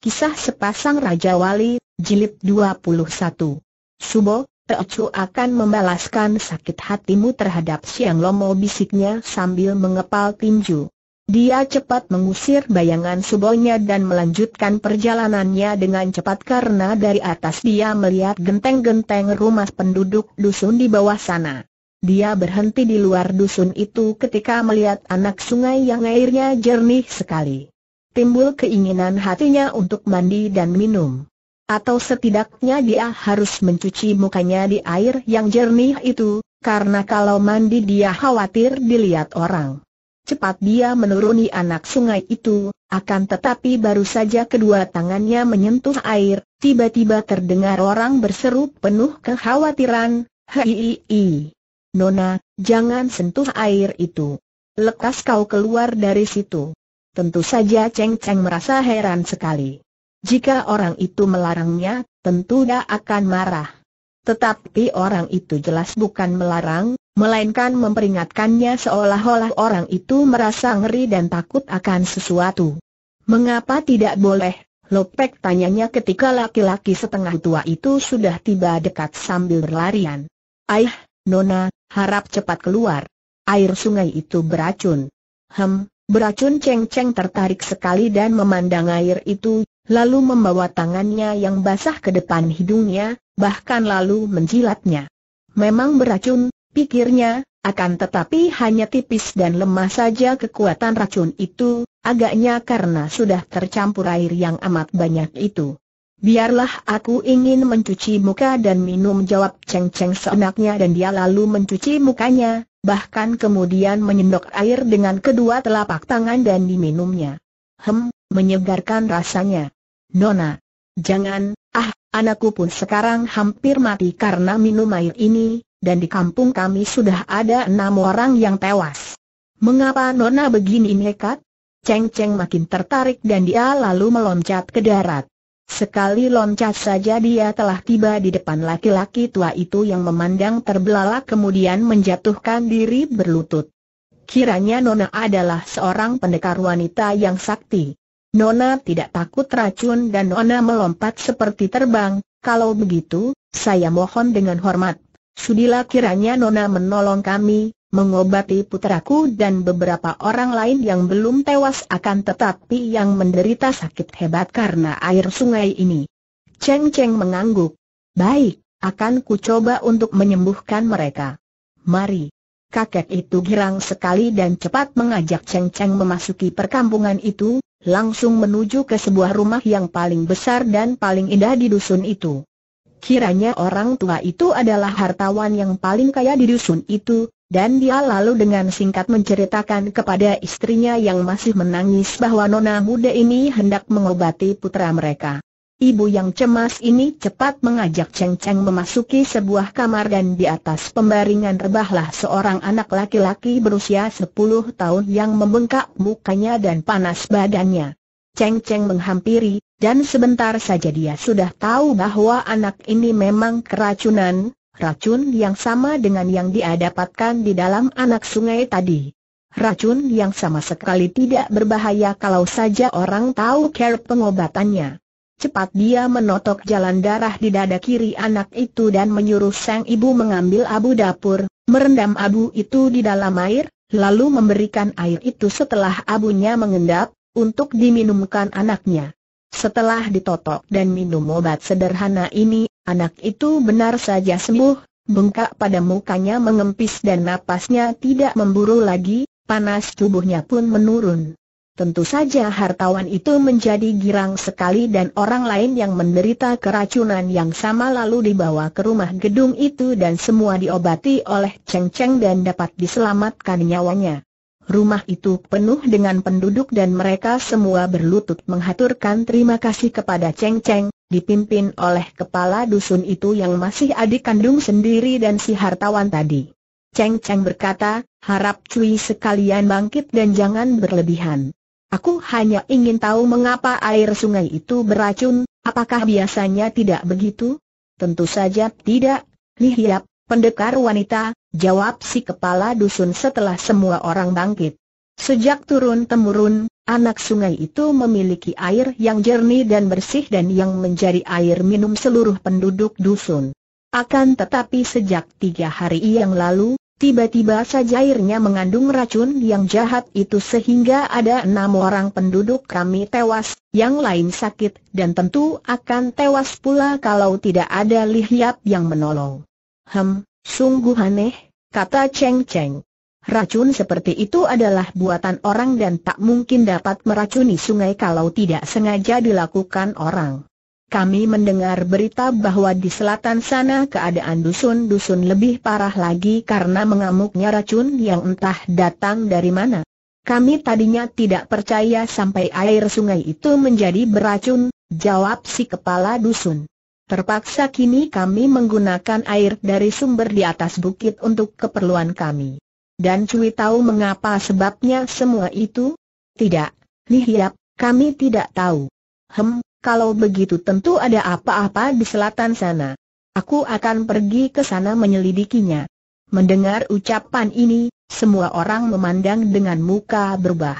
Kisah Sepasang Raja Wali, Jilid 21. Subo, Teocu akan membalaskan sakit hatimu terhadap Siang Lomo bisiknya sambil mengepal tinju. Dia cepat mengusir bayangan Subonya dan melanjutkan perjalanannya dengan cepat karena dari atas dia melihat genteng-genteng rumah penduduk dusun di bawah sana. Dia berhenti di luar dusun itu ketika melihat anak sungai yang airnya jernih sekali timbul keinginan hatinya untuk mandi dan minum. Atau setidaknya dia harus mencuci mukanya di air yang jernih itu, karena kalau mandi dia khawatir dilihat orang. Cepat dia menuruni anak sungai itu, akan tetapi baru saja kedua tangannya menyentuh air, tiba-tiba terdengar orang berseru penuh kekhawatiran, Hei, Nona, jangan sentuh air itu. Lekas kau keluar dari situ. Tentu saja Cheng Cheng merasa heran sekali. Jika orang itu melarangnya, tentu dia akan marah. Tetapi orang itu jelas bukan melarang, melainkan memperingatkannya seolah-olah orang itu merasa ngeri dan takut akan sesuatu. Mengapa tidak boleh? Lopek tanyanya ketika laki-laki setengah tua itu sudah tiba dekat sambil berlarian. Aih, Nona, harap cepat keluar. Air sungai itu beracun. Hem, Beracun ceng-ceng tertarik sekali dan memandang air itu, lalu membawa tangannya yang basah ke depan hidungnya, bahkan lalu menjilatnya. Memang beracun, pikirnya, akan tetapi hanya tipis dan lemah saja kekuatan racun itu, agaknya karena sudah tercampur air yang amat banyak itu. Biarlah aku ingin mencuci muka dan minum jawab ceng-ceng seenaknya dan dia lalu mencuci mukanya, bahkan kemudian menyendok air dengan kedua telapak tangan dan diminumnya. Hem, menyegarkan rasanya. Nona, jangan, ah, anakku pun sekarang hampir mati karena minum air ini, dan di kampung kami sudah ada enam orang yang tewas. Mengapa Nona begini nekat? Ceng Ceng makin tertarik dan dia lalu meloncat ke darat. Sekali loncat saja dia telah tiba di depan laki-laki tua itu yang memandang terbelalak kemudian menjatuhkan diri berlutut. Kiranya Nona adalah seorang pendekar wanita yang sakti. Nona tidak takut racun dan Nona melompat seperti terbang, kalau begitu, saya mohon dengan hormat. Sudilah kiranya Nona menolong kami, mengobati puteraku dan beberapa orang lain yang belum tewas akan tetapi yang menderita sakit hebat karena air sungai ini. Cheng Cheng mengangguk. Baik, akan ku coba untuk menyembuhkan mereka. Mari. Kakek itu girang sekali dan cepat mengajak Cheng Cheng memasuki perkampungan itu, langsung menuju ke sebuah rumah yang paling besar dan paling indah di dusun itu. Kiranya orang tua itu adalah hartawan yang paling kaya di dusun itu, dan dia lalu dengan singkat menceritakan kepada istrinya yang masih menangis bahwa nona muda ini hendak mengobati putra mereka. Ibu yang cemas ini cepat mengajak Cheng Cheng memasuki sebuah kamar dan di atas pembaringan rebahlah seorang anak laki-laki berusia 10 tahun yang membengkak mukanya dan panas badannya. Cheng Cheng menghampiri, dan sebentar saja dia sudah tahu bahwa anak ini memang keracunan, racun yang sama dengan yang dia dapatkan di dalam anak sungai tadi. Racun yang sama sekali tidak berbahaya kalau saja orang tahu care pengobatannya. Cepat dia menotok jalan darah di dada kiri anak itu dan menyuruh sang ibu mengambil abu dapur, merendam abu itu di dalam air, lalu memberikan air itu setelah abunya mengendap, untuk diminumkan anaknya. Setelah ditotok dan minum obat sederhana ini, anak itu benar saja sembuh, bengkak pada mukanya mengempis dan napasnya tidak memburu lagi, panas tubuhnya pun menurun. Tentu saja hartawan itu menjadi girang sekali dan orang lain yang menderita keracunan yang sama lalu dibawa ke rumah gedung itu dan semua diobati oleh Cheng Cheng dan dapat diselamatkan nyawanya rumah itu penuh dengan penduduk dan mereka semua berlutut menghaturkan terima kasih kepada Cheng Cheng, dipimpin oleh kepala dusun itu yang masih adik kandung sendiri dan si hartawan tadi. Cheng Cheng berkata, harap cuy sekalian bangkit dan jangan berlebihan. Aku hanya ingin tahu mengapa air sungai itu beracun, apakah biasanya tidak begitu? Tentu saja tidak, Lihiap, pendekar wanita, Jawab si kepala dusun setelah semua orang bangkit. Sejak turun-temurun, anak sungai itu memiliki air yang jernih dan bersih dan yang menjadi air minum seluruh penduduk dusun. Akan tetapi sejak tiga hari yang lalu, tiba-tiba saja airnya mengandung racun yang jahat itu sehingga ada enam orang penduduk kami tewas, yang lain sakit dan tentu akan tewas pula kalau tidak ada lihyap yang menolong. Hem, Sungguh aneh, kata Cheng Cheng. Racun seperti itu adalah buatan orang dan tak mungkin dapat meracuni sungai kalau tidak sengaja dilakukan orang. Kami mendengar berita bahwa di selatan sana keadaan dusun-dusun lebih parah lagi karena mengamuknya racun yang entah datang dari mana. Kami tadinya tidak percaya sampai air sungai itu menjadi beracun, jawab si kepala dusun. Terpaksa kini kami menggunakan air dari sumber di atas bukit untuk keperluan kami. Dan Cui tahu mengapa sebabnya semua itu? Tidak, Yap, kami tidak tahu. Hem, kalau begitu tentu ada apa-apa di selatan sana. Aku akan pergi ke sana menyelidikinya. Mendengar ucapan ini, semua orang memandang dengan muka berubah.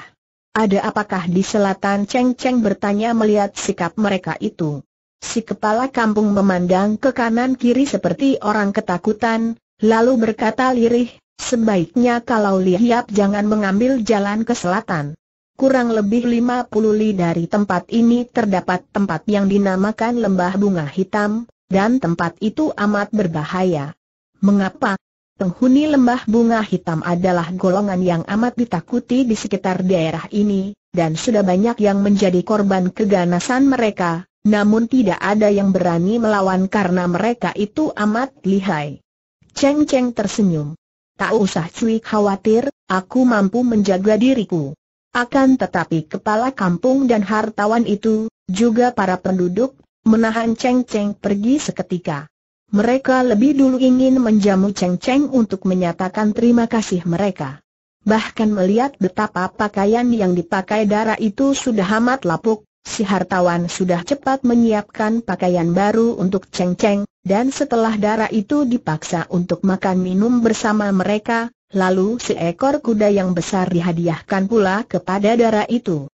Ada apakah di selatan Cheng Cheng bertanya melihat sikap mereka itu? Si kepala kampung memandang ke kanan kiri seperti orang ketakutan, lalu berkata lirih, sebaiknya kalau lihat jangan mengambil jalan ke selatan. Kurang lebih 50 li dari tempat ini terdapat tempat yang dinamakan Lembah Bunga Hitam, dan tempat itu amat berbahaya. Mengapa? Penghuni Lembah Bunga Hitam adalah golongan yang amat ditakuti di sekitar daerah ini, dan sudah banyak yang menjadi korban keganasan mereka, namun tidak ada yang berani melawan karena mereka itu amat lihai. Cheng Cheng tersenyum. Tak usah cuy khawatir, aku mampu menjaga diriku. Akan tetapi kepala kampung dan hartawan itu, juga para penduduk, menahan Cheng Cheng pergi seketika. Mereka lebih dulu ingin menjamu Cheng Cheng untuk menyatakan terima kasih mereka. Bahkan melihat betapa pakaian yang dipakai darah itu sudah amat lapuk, si hartawan sudah cepat menyiapkan pakaian baru untuk Cheng Cheng, dan setelah darah itu dipaksa untuk makan minum bersama mereka, lalu seekor kuda yang besar dihadiahkan pula kepada darah itu.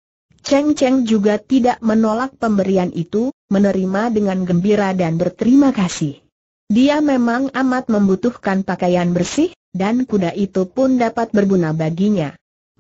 Cheng Cheng juga tidak menolak pemberian itu, menerima dengan gembira dan berterima kasih. Dia memang amat membutuhkan pakaian bersih, dan kuda itu pun dapat berguna baginya.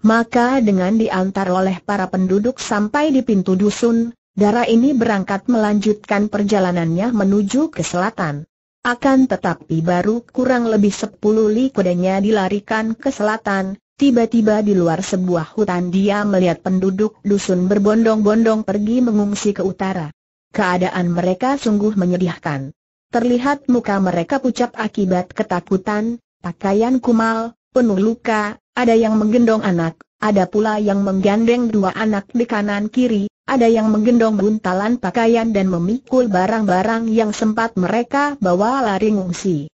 Maka dengan diantar oleh para penduduk sampai di pintu dusun, darah ini berangkat melanjutkan perjalanannya menuju ke selatan. Akan tetapi baru kurang lebih sepuluh li kudanya dilarikan ke selatan, tiba-tiba di luar sebuah hutan dia melihat penduduk dusun berbondong-bondong pergi mengungsi ke utara. Keadaan mereka sungguh menyedihkan. Terlihat muka mereka pucat akibat ketakutan, pakaian kumal, penuh luka, ada yang menggendong anak, ada pula yang menggandeng dua anak di kanan kiri, ada yang menggendong buntalan pakaian dan memikul barang-barang yang sempat mereka bawa lari ngungsi.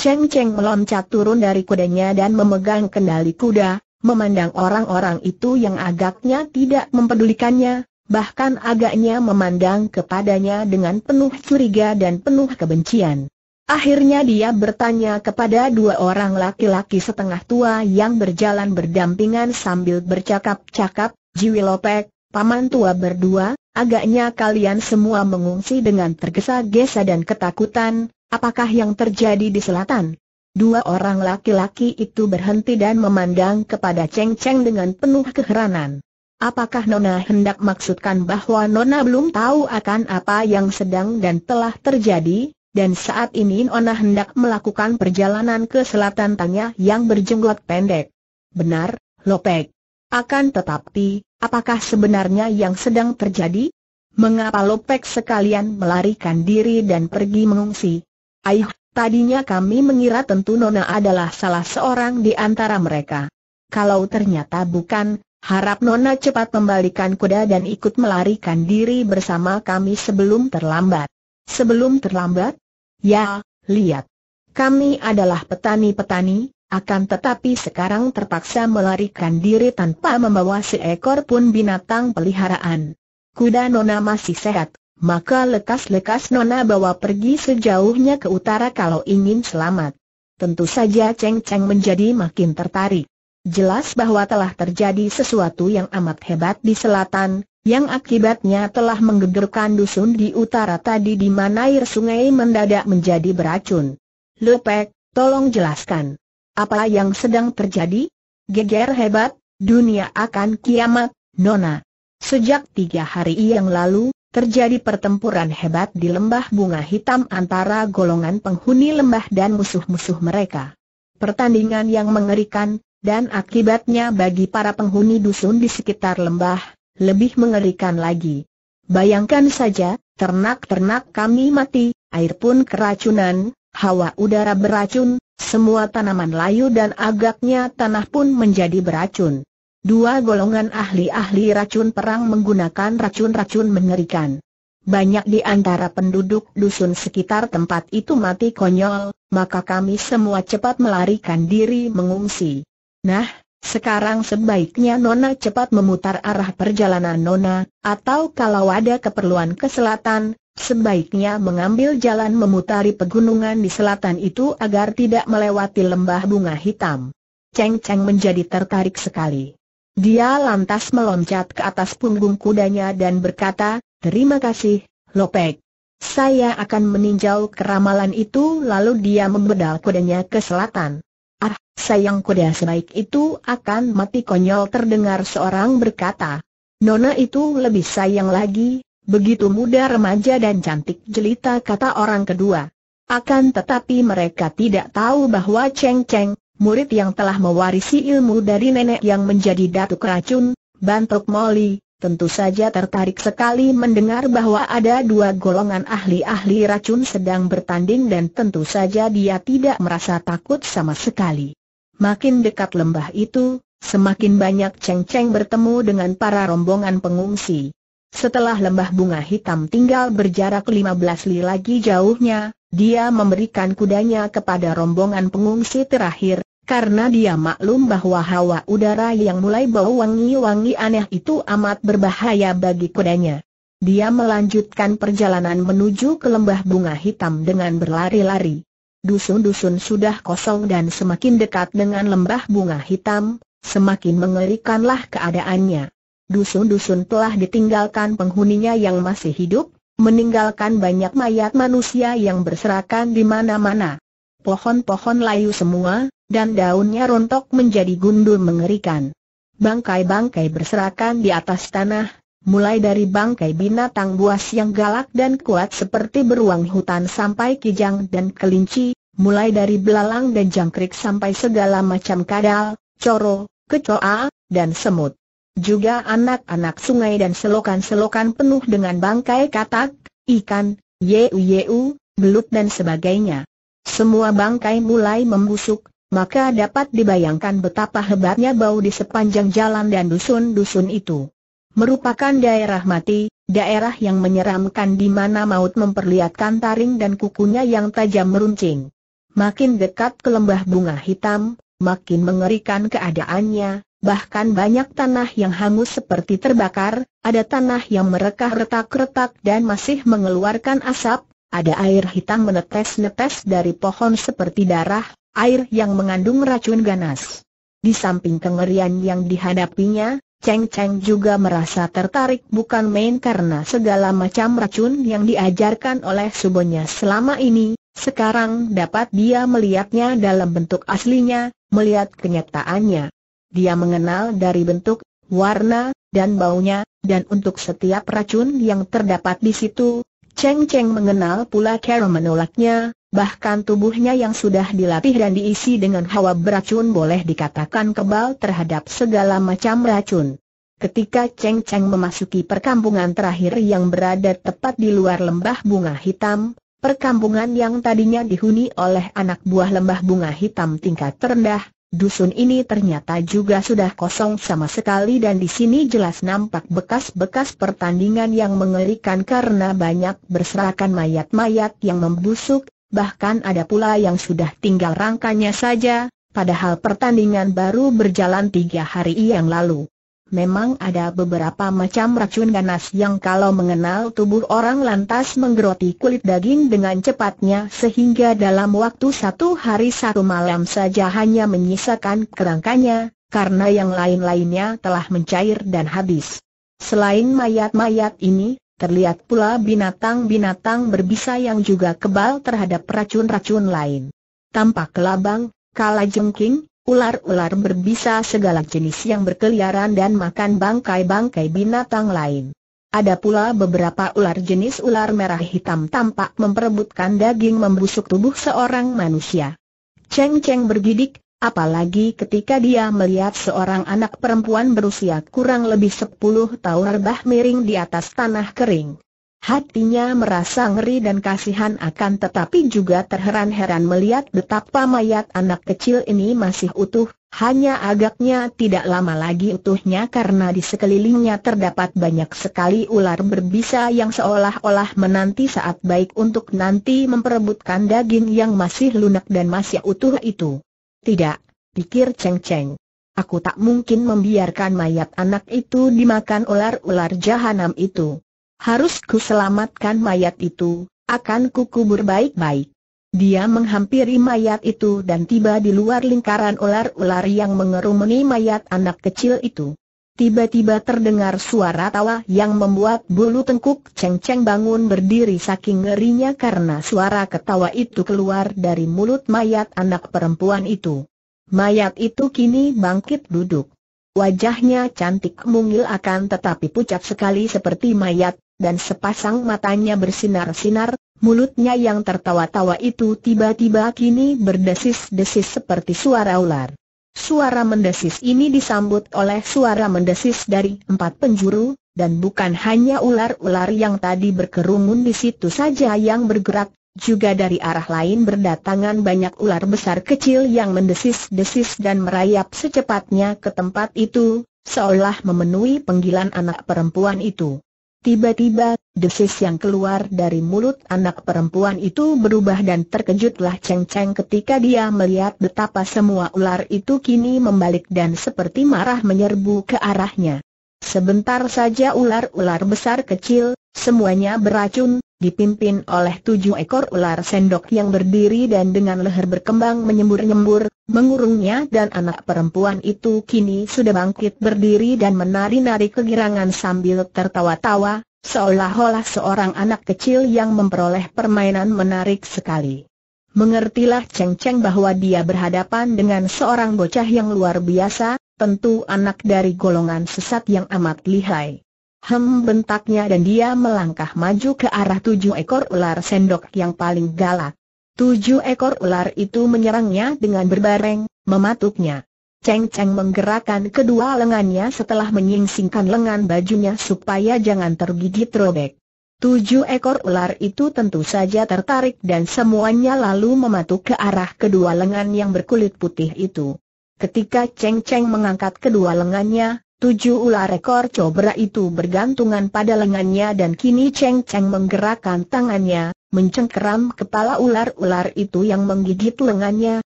Cheng Cheng meloncat turun dari kudanya dan memegang kendali kuda, memandang orang-orang itu yang agaknya tidak mempedulikannya, bahkan agaknya memandang kepadanya dengan penuh curiga dan penuh kebencian. Akhirnya dia bertanya kepada dua orang laki-laki setengah tua yang berjalan berdampingan sambil bercakap-cakap, Jiwi Lopek, Paman tua berdua, agaknya kalian semua mengungsi dengan tergesa-gesa dan ketakutan, apakah yang terjadi di selatan? Dua orang laki-laki itu berhenti dan memandang kepada Cheng Cheng dengan penuh keheranan. Apakah Nona hendak maksudkan bahwa Nona belum tahu akan apa yang sedang dan telah terjadi? dan saat ini Nona hendak melakukan perjalanan ke selatan tanya yang berjenggot pendek. Benar, Lopek. Akan tetapi, apakah sebenarnya yang sedang terjadi? Mengapa Lopek sekalian melarikan diri dan pergi mengungsi? Aih, tadinya kami mengira tentu Nona adalah salah seorang di antara mereka. Kalau ternyata bukan, harap Nona cepat membalikan kuda dan ikut melarikan diri bersama kami sebelum terlambat. Sebelum terlambat? Ya, lihat. Kami adalah petani-petani, akan tetapi sekarang terpaksa melarikan diri tanpa membawa seekor pun binatang peliharaan. Kuda Nona masih sehat, maka lekas-lekas Nona bawa pergi sejauhnya ke utara kalau ingin selamat. Tentu saja Cheng Cheng menjadi makin tertarik. Jelas bahwa telah terjadi sesuatu yang amat hebat di selatan, yang akibatnya telah menggegerkan dusun di utara tadi di mana air sungai mendadak menjadi beracun. Lepek, tolong jelaskan. Apa yang sedang terjadi? Geger hebat, dunia akan kiamat, Nona. Sejak tiga hari yang lalu, terjadi pertempuran hebat di lembah bunga hitam antara golongan penghuni lembah dan musuh-musuh mereka. Pertandingan yang mengerikan, dan akibatnya bagi para penghuni dusun di sekitar lembah, lebih mengerikan lagi. Bayangkan saja, ternak-ternak kami mati, air pun keracunan, hawa udara beracun, semua tanaman layu dan agaknya tanah pun menjadi beracun. Dua golongan ahli-ahli racun perang menggunakan racun-racun mengerikan. Banyak di antara penduduk dusun sekitar tempat itu mati konyol, maka kami semua cepat melarikan diri mengungsi. Nah, sekarang sebaiknya Nona cepat memutar arah perjalanan Nona, atau kalau ada keperluan ke selatan, sebaiknya mengambil jalan memutari pegunungan di selatan itu agar tidak melewati lembah bunga hitam. Cheng Cheng menjadi tertarik sekali. Dia lantas meloncat ke atas punggung kudanya dan berkata, Terima kasih, Lopek. Saya akan meninjau keramalan itu lalu dia membedal kudanya ke selatan. Ah, sayang kuda sebaik itu akan mati konyol terdengar seorang berkata. Nona itu lebih sayang lagi, begitu muda remaja dan cantik jelita kata orang kedua. Akan tetapi mereka tidak tahu bahwa Cheng Cheng, murid yang telah mewarisi ilmu dari nenek yang menjadi datuk racun, Bantok Molly, tentu saja tertarik sekali mendengar bahwa ada dua golongan ahli-ahli racun sedang bertanding dan tentu saja dia tidak merasa takut sama sekali. Makin dekat lembah itu, semakin banyak ceng-ceng bertemu dengan para rombongan pengungsi. Setelah lembah bunga hitam tinggal berjarak 15 li lagi jauhnya, dia memberikan kudanya kepada rombongan pengungsi terakhir, karena dia maklum bahwa hawa udara yang mulai bau wangi-wangi aneh itu amat berbahaya bagi kudanya. Dia melanjutkan perjalanan menuju ke lembah bunga hitam dengan berlari-lari. Dusun-dusun sudah kosong dan semakin dekat dengan lembah bunga hitam, semakin mengerikanlah keadaannya. Dusun-dusun telah ditinggalkan penghuninya yang masih hidup, meninggalkan banyak mayat manusia yang berserakan di mana-mana. Pohon-pohon layu semua, dan daunnya rontok menjadi gundul mengerikan. Bangkai-bangkai berserakan di atas tanah, mulai dari bangkai binatang buas yang galak dan kuat seperti beruang hutan sampai kijang dan kelinci, mulai dari belalang dan jangkrik sampai segala macam kadal, coro, kecoa, dan semut. Juga anak-anak sungai dan selokan-selokan penuh dengan bangkai katak, ikan, yeu-yeu, belut dan sebagainya. Semua bangkai mulai membusuk, maka dapat dibayangkan betapa hebatnya bau di sepanjang jalan dan dusun-dusun itu. Merupakan daerah mati, daerah yang menyeramkan di mana maut memperlihatkan taring dan kukunya yang tajam meruncing. Makin dekat ke lembah bunga hitam, makin mengerikan keadaannya, bahkan banyak tanah yang hangus seperti terbakar, ada tanah yang merekah retak-retak dan masih mengeluarkan asap, ada air hitam menetes-netes dari pohon seperti darah, air yang mengandung racun ganas. Di samping kengerian yang dihadapinya, Cheng Cheng juga merasa tertarik bukan main karena segala macam racun yang diajarkan oleh subonya selama ini, sekarang dapat dia melihatnya dalam bentuk aslinya, melihat kenyataannya. Dia mengenal dari bentuk, warna, dan baunya, dan untuk setiap racun yang terdapat di situ, Cheng Cheng mengenal pula cara menolaknya, Bahkan tubuhnya yang sudah dilatih dan diisi dengan hawa beracun boleh dikatakan kebal terhadap segala macam racun. Ketika Cheng Cheng memasuki perkampungan terakhir yang berada tepat di luar lembah bunga hitam, perkampungan yang tadinya dihuni oleh anak buah lembah bunga hitam tingkat terendah, dusun ini ternyata juga sudah kosong sama sekali dan di sini jelas nampak bekas-bekas pertandingan yang mengerikan karena banyak berserakan mayat-mayat yang membusuk bahkan ada pula yang sudah tinggal rangkanya saja, padahal pertandingan baru berjalan tiga hari yang lalu. Memang ada beberapa macam racun ganas yang kalau mengenal tubuh orang lantas menggeroti kulit daging dengan cepatnya sehingga dalam waktu satu hari satu malam saja hanya menyisakan kerangkanya, karena yang lain-lainnya telah mencair dan habis. Selain mayat-mayat ini, Terlihat pula binatang-binatang berbisa yang juga kebal terhadap racun-racun lain. Tampak kelabang, kalajengking, ular-ular berbisa segala jenis yang berkeliaran dan makan bangkai-bangkai binatang lain. Ada pula beberapa ular jenis ular merah hitam tampak memperebutkan daging membusuk tubuh seorang manusia. Ceng Ceng bergidik, Apalagi ketika dia melihat seorang anak perempuan berusia kurang lebih 10 tahun rebah miring di atas tanah kering. Hatinya merasa ngeri dan kasihan akan tetapi juga terheran-heran melihat betapa mayat anak kecil ini masih utuh, hanya agaknya tidak lama lagi utuhnya karena di sekelilingnya terdapat banyak sekali ular berbisa yang seolah-olah menanti saat baik untuk nanti memperebutkan daging yang masih lunak dan masih utuh itu. Tidak, pikir Cheng Cheng. Aku tak mungkin membiarkan mayat anak itu dimakan ular-ular jahanam itu. Harus ku selamatkan mayat itu, akan ku kubur baik-baik. Dia menghampiri mayat itu dan tiba di luar lingkaran ular-ular yang mengerumuni mayat anak kecil itu. Tiba-tiba terdengar suara tawa yang membuat bulu tengkuk ceng-ceng bangun berdiri saking ngerinya karena suara ketawa itu keluar dari mulut mayat anak perempuan itu. Mayat itu kini bangkit duduk. Wajahnya cantik mungil akan tetapi pucat sekali seperti mayat, dan sepasang matanya bersinar-sinar, mulutnya yang tertawa-tawa itu tiba-tiba kini berdesis-desis seperti suara ular. Suara mendesis ini disambut oleh suara mendesis dari empat penjuru, dan bukan hanya ular-ular yang tadi berkerumun di situ saja yang bergerak, juga dari arah lain berdatangan banyak ular besar kecil yang mendesis-desis dan merayap secepatnya ke tempat itu, seolah memenuhi penggilan anak perempuan itu. Tiba-tiba, Desis yang keluar dari mulut anak perempuan itu berubah dan terkejutlah Cheng Cheng ketika dia melihat betapa semua ular itu kini membalik dan seperti marah menyerbu ke arahnya. Sebentar saja ular-ular besar kecil, semuanya beracun, dipimpin oleh tujuh ekor ular sendok yang berdiri dan dengan leher berkembang menyembur-nyembur, Mengurungnya dan anak perempuan itu kini sudah bangkit berdiri dan menari-nari kegirangan sambil tertawa-tawa, seolah-olah seorang anak kecil yang memperoleh permainan menarik sekali. Mengertilah Cheng Cheng bahwa dia berhadapan dengan seorang bocah yang luar biasa, tentu anak dari golongan sesat yang amat lihai. Hem bentaknya dan dia melangkah maju ke arah tujuh ekor ular sendok yang paling galak. Tujuh ekor ular itu menyerangnya dengan berbareng, mematuknya. Cheng Cheng menggerakkan kedua lengannya setelah menyingsingkan lengan bajunya supaya jangan tergigit robek. Tujuh ekor ular itu tentu saja tertarik dan semuanya lalu mematuk ke arah kedua lengan yang berkulit putih itu. Ketika Cheng Cheng mengangkat kedua lengannya, tujuh ular ekor cobra itu bergantungan pada lengannya dan kini Cheng Cheng menggerakkan tangannya, mencengkeram kepala ular-ular itu yang menggigit lengannya,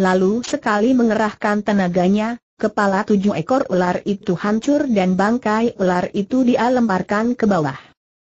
lalu sekali mengerahkan tenaganya, kepala tujuh ekor ular itu hancur dan bangkai ular itu dia ke bawah.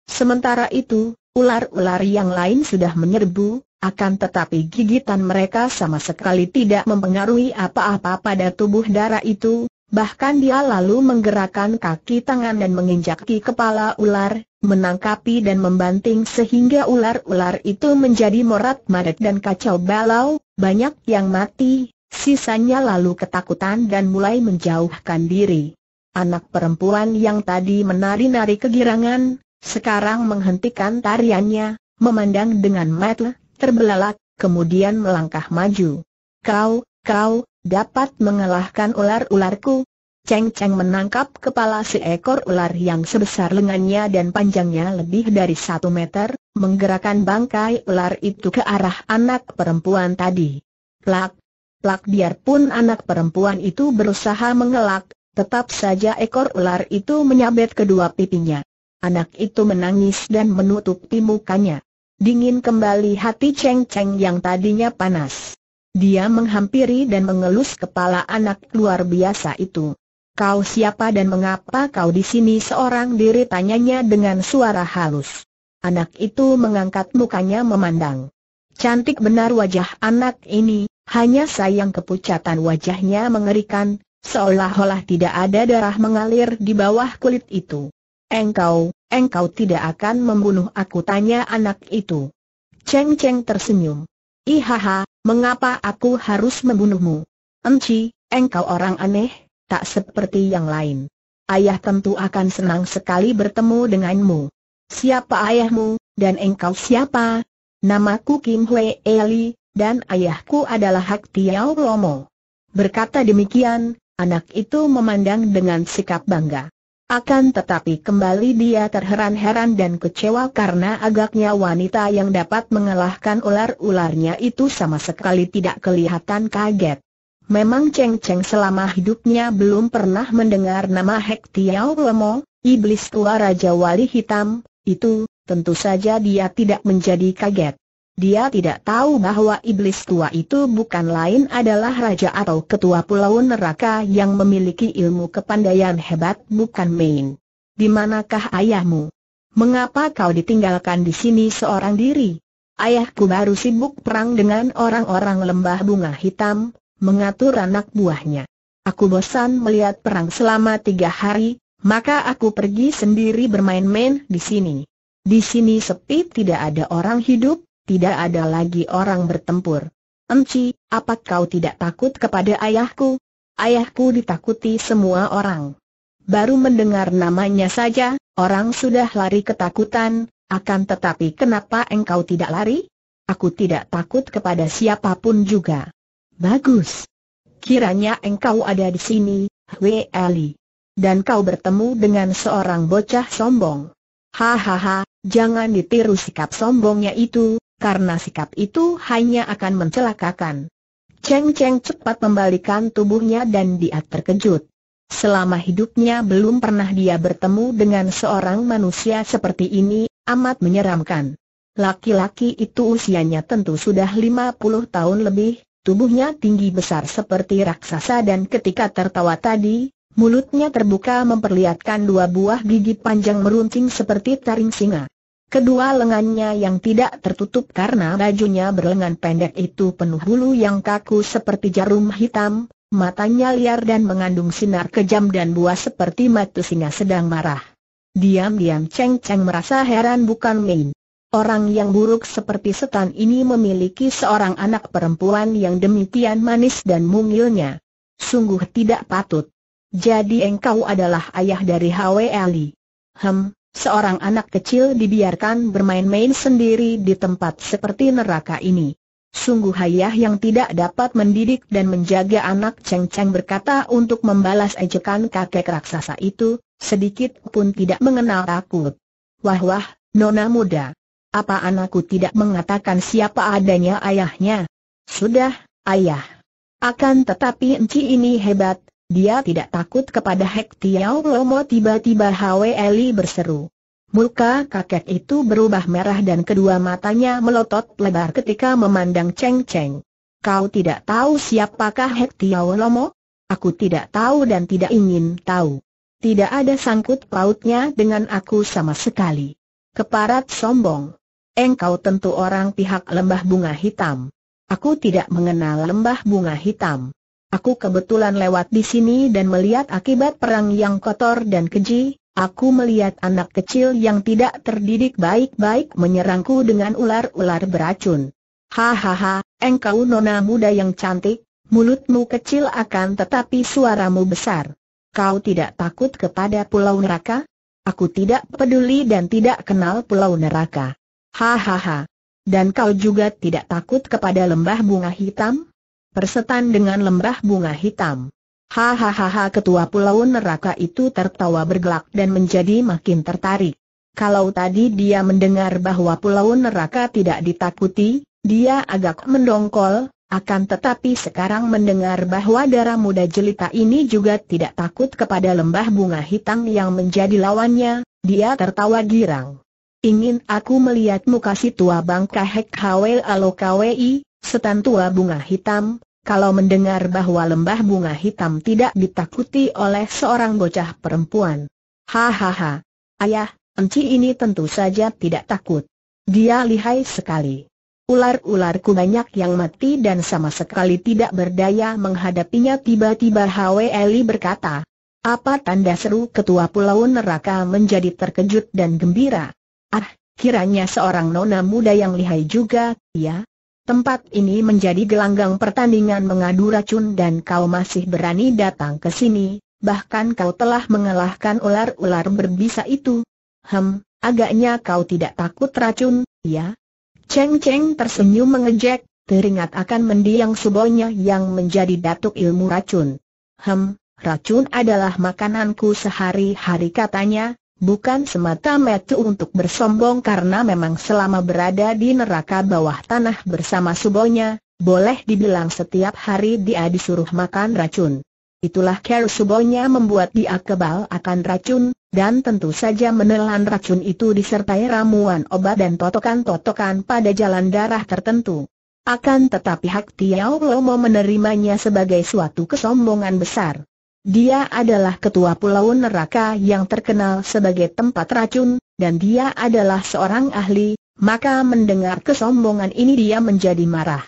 Sementara itu, ular-ular yang lain sudah menyerbu, akan tetapi gigitan mereka sama sekali tidak mempengaruhi apa-apa pada tubuh darah itu, Bahkan dia lalu menggerakkan kaki tangan dan menginjaki kepala ular, menangkapi dan membanting sehingga ular-ular itu menjadi morat maret dan kacau balau, banyak yang mati, sisanya lalu ketakutan dan mulai menjauhkan diri. Anak perempuan yang tadi menari-nari kegirangan, sekarang menghentikan tariannya, memandang dengan mata terbelalak, kemudian melangkah maju. Kau, kau, dapat mengalahkan ular-ularku. Cheng Cheng menangkap kepala seekor ular yang sebesar lengannya dan panjangnya lebih dari satu meter, menggerakkan bangkai ular itu ke arah anak perempuan tadi. Plak, plak biarpun anak perempuan itu berusaha mengelak, tetap saja ekor ular itu menyabet kedua pipinya. Anak itu menangis dan menutup mukanya. Dingin kembali hati Cheng Cheng yang tadinya panas. Dia menghampiri dan mengelus kepala anak luar biasa itu. Kau siapa dan mengapa kau di sini seorang diri tanyanya dengan suara halus. Anak itu mengangkat mukanya memandang. Cantik benar wajah anak ini, hanya sayang kepucatan wajahnya mengerikan, seolah-olah tidak ada darah mengalir di bawah kulit itu. Engkau, engkau tidak akan membunuh aku tanya anak itu. Ceng Ceng tersenyum. Ihaha, mengapa aku harus membunuhmu? Enci, engkau orang aneh, tak seperti yang lain. Ayah tentu akan senang sekali bertemu denganmu. Siapa ayahmu, dan engkau siapa? Namaku Kim Hwee Eli, dan ayahku adalah Hak Tiao Lomo. Berkata demikian, anak itu memandang dengan sikap bangga. Akan tetapi kembali dia terheran-heran dan kecewa karena agaknya wanita yang dapat mengalahkan ular-ularnya itu sama sekali tidak kelihatan kaget. Memang Cheng Cheng selama hidupnya belum pernah mendengar nama Hek Tiao Lemo, iblis tua Raja Wali Hitam, itu, tentu saja dia tidak menjadi kaget. Dia tidak tahu bahwa iblis tua itu bukan lain adalah raja atau ketua pulau neraka yang memiliki ilmu kepandaian hebat bukan main. Di manakah ayahmu? Mengapa kau ditinggalkan di sini seorang diri? Ayahku baru sibuk perang dengan orang-orang lembah bunga hitam, mengatur anak buahnya. Aku bosan melihat perang selama tiga hari, maka aku pergi sendiri bermain-main di sini. Di sini sepi tidak ada orang hidup, tidak ada lagi orang bertempur. Enci, apa kau tidak takut kepada ayahku? Ayahku ditakuti semua orang. Baru mendengar namanya saja, orang sudah lari ketakutan, akan tetapi kenapa engkau tidak lari? Aku tidak takut kepada siapapun juga. Bagus. Kiranya engkau ada di sini, Wei Ali. Dan kau bertemu dengan seorang bocah sombong. Hahaha, jangan ditiru sikap sombongnya itu, karena sikap itu hanya akan mencelakakan. Cheng Cheng cepat membalikan tubuhnya dan dia terkejut. Selama hidupnya belum pernah dia bertemu dengan seorang manusia seperti ini, amat menyeramkan. Laki-laki itu usianya tentu sudah 50 tahun lebih, tubuhnya tinggi besar seperti raksasa dan ketika tertawa tadi, mulutnya terbuka memperlihatkan dua buah gigi panjang meruncing seperti taring singa. Kedua lengannya yang tidak tertutup karena bajunya berlengan pendek itu penuh bulu yang kaku seperti jarum hitam, matanya liar dan mengandung sinar kejam dan buas seperti mata singa sedang marah. Diam-diam Cheng Cheng merasa heran bukan main. Orang yang buruk seperti setan ini memiliki seorang anak perempuan yang demikian manis dan mungilnya. Sungguh tidak patut. Jadi engkau adalah ayah dari Hwe Ali. Hmm. Seorang anak kecil dibiarkan bermain-main sendiri di tempat seperti neraka ini. Sungguh ayah yang tidak dapat mendidik dan menjaga anak Cheng Cheng berkata untuk membalas ejekan kakek raksasa itu, sedikit pun tidak mengenal takut. Wah wah, nona muda. Apa anakku tidak mengatakan siapa adanya ayahnya? Sudah, ayah. Akan tetapi enci ini hebat, dia tidak takut kepada Hek Tiau Lomo tiba-tiba Hwe Eli berseru. Muka kakek itu berubah merah dan kedua matanya melotot lebar ketika memandang Cheng Cheng. Kau tidak tahu siapakah Hek Tiau Lomo? Aku tidak tahu dan tidak ingin tahu. Tidak ada sangkut pautnya dengan aku sama sekali. Keparat sombong. Engkau tentu orang pihak lembah bunga hitam. Aku tidak mengenal lembah bunga hitam. Aku kebetulan lewat di sini dan melihat akibat perang yang kotor dan keji, aku melihat anak kecil yang tidak terdidik baik-baik menyerangku dengan ular-ular beracun. Hahaha, engkau nona muda yang cantik, mulutmu kecil akan tetapi suaramu besar. Kau tidak takut kepada pulau neraka? Aku tidak peduli dan tidak kenal pulau neraka. Hahaha. Dan kau juga tidak takut kepada lembah bunga hitam? persetan dengan lembah bunga hitam. Hahaha ketua pulau neraka itu tertawa bergelak dan menjadi makin tertarik. Kalau tadi dia mendengar bahwa pulau neraka tidak ditakuti, dia agak mendongkol, akan tetapi sekarang mendengar bahwa darah muda jelita ini juga tidak takut kepada lembah bunga hitam yang menjadi lawannya, dia tertawa girang. Ingin aku muka si tua bangka hek hwe alo kwi, Setan tua bunga hitam, kalau mendengar bahwa lembah bunga hitam tidak ditakuti oleh seorang bocah perempuan. Hahaha. Ayah, enci ini tentu saja tidak takut. Dia lihai sekali. Ular-ularku banyak yang mati dan sama sekali tidak berdaya menghadapinya tiba-tiba Hwe Eli berkata. Apa tanda seru ketua pulau neraka menjadi terkejut dan gembira? Ah, kiranya seorang nona muda yang lihai juga, ya? Tempat ini menjadi gelanggang pertandingan mengadu racun dan kau masih berani datang ke sini, bahkan kau telah mengalahkan ular-ular berbisa itu. Hem, agaknya kau tidak takut racun, ya? Cheng Cheng tersenyum mengejek, teringat akan mendiang subonya yang menjadi datuk ilmu racun. Hem, racun adalah makananku sehari-hari katanya, Bukan semata-mata untuk bersombong karena memang selama berada di neraka bawah tanah bersama subonya, boleh dibilang setiap hari dia disuruh makan racun. Itulah care subonya membuat dia kebal akan racun, dan tentu saja menelan racun itu disertai ramuan obat dan totokan-totokan pada jalan darah tertentu. Akan tetapi Hak Tiao Lomo menerimanya sebagai suatu kesombongan besar. Dia adalah ketua pulau neraka yang terkenal sebagai tempat racun, dan dia adalah seorang ahli, maka mendengar kesombongan ini dia menjadi marah.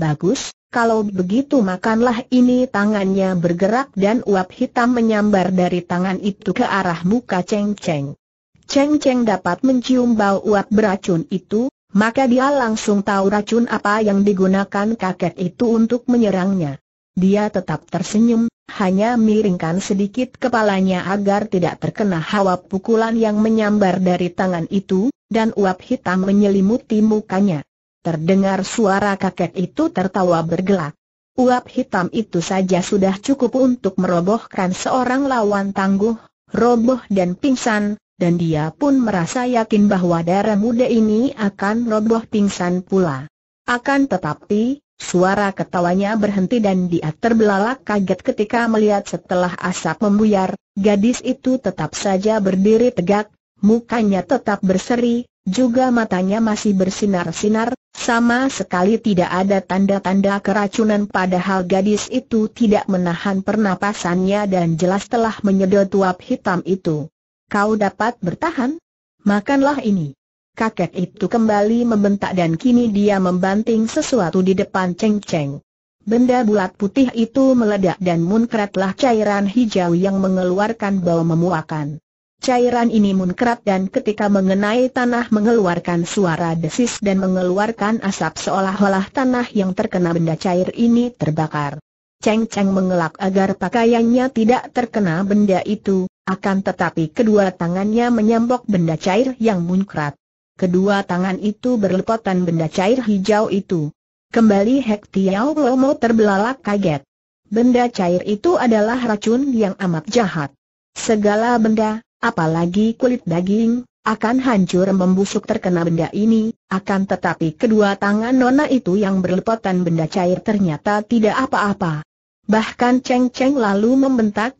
Bagus, kalau begitu makanlah ini tangannya bergerak dan uap hitam menyambar dari tangan itu ke arah muka Cheng Cheng. Cheng Cheng dapat mencium bau uap beracun itu, maka dia langsung tahu racun apa yang digunakan kakek itu untuk menyerangnya. Dia tetap tersenyum, hanya miringkan sedikit kepalanya agar tidak terkena hawa pukulan yang menyambar dari tangan itu, dan uap hitam menyelimuti mukanya. Terdengar suara kakek itu tertawa bergelak. Uap hitam itu saja sudah cukup untuk merobohkan seorang lawan tangguh, roboh dan pingsan, dan dia pun merasa yakin bahwa darah muda ini akan roboh pingsan pula. Akan tetapi, Suara ketawanya berhenti dan dia terbelalak kaget ketika melihat setelah asap membuyar, gadis itu tetap saja berdiri tegak, mukanya tetap berseri, juga matanya masih bersinar-sinar, sama sekali tidak ada tanda-tanda keracunan padahal gadis itu tidak menahan pernapasannya dan jelas telah menyedot uap hitam itu. Kau dapat bertahan? Makanlah ini kakek itu kembali membentak dan kini dia membanting sesuatu di depan Cheng Cheng. Benda bulat putih itu meledak dan munkratlah cairan hijau yang mengeluarkan bau memuakan. Cairan ini munkrat dan ketika mengenai tanah mengeluarkan suara desis dan mengeluarkan asap seolah-olah tanah yang terkena benda cair ini terbakar. Cheng Cheng mengelak agar pakaiannya tidak terkena benda itu, akan tetapi kedua tangannya menyambok benda cair yang munkrat. Kedua tangan itu berlepotan benda cair hijau itu. Kembali Hek Tiau Lomo terbelalak kaget. Benda cair itu adalah racun yang amat jahat. Segala benda, apalagi kulit daging, akan hancur membusuk terkena benda ini, akan tetapi kedua tangan Nona itu yang berlepotan benda cair ternyata tidak apa-apa. Bahkan Cheng Cheng lalu membentak,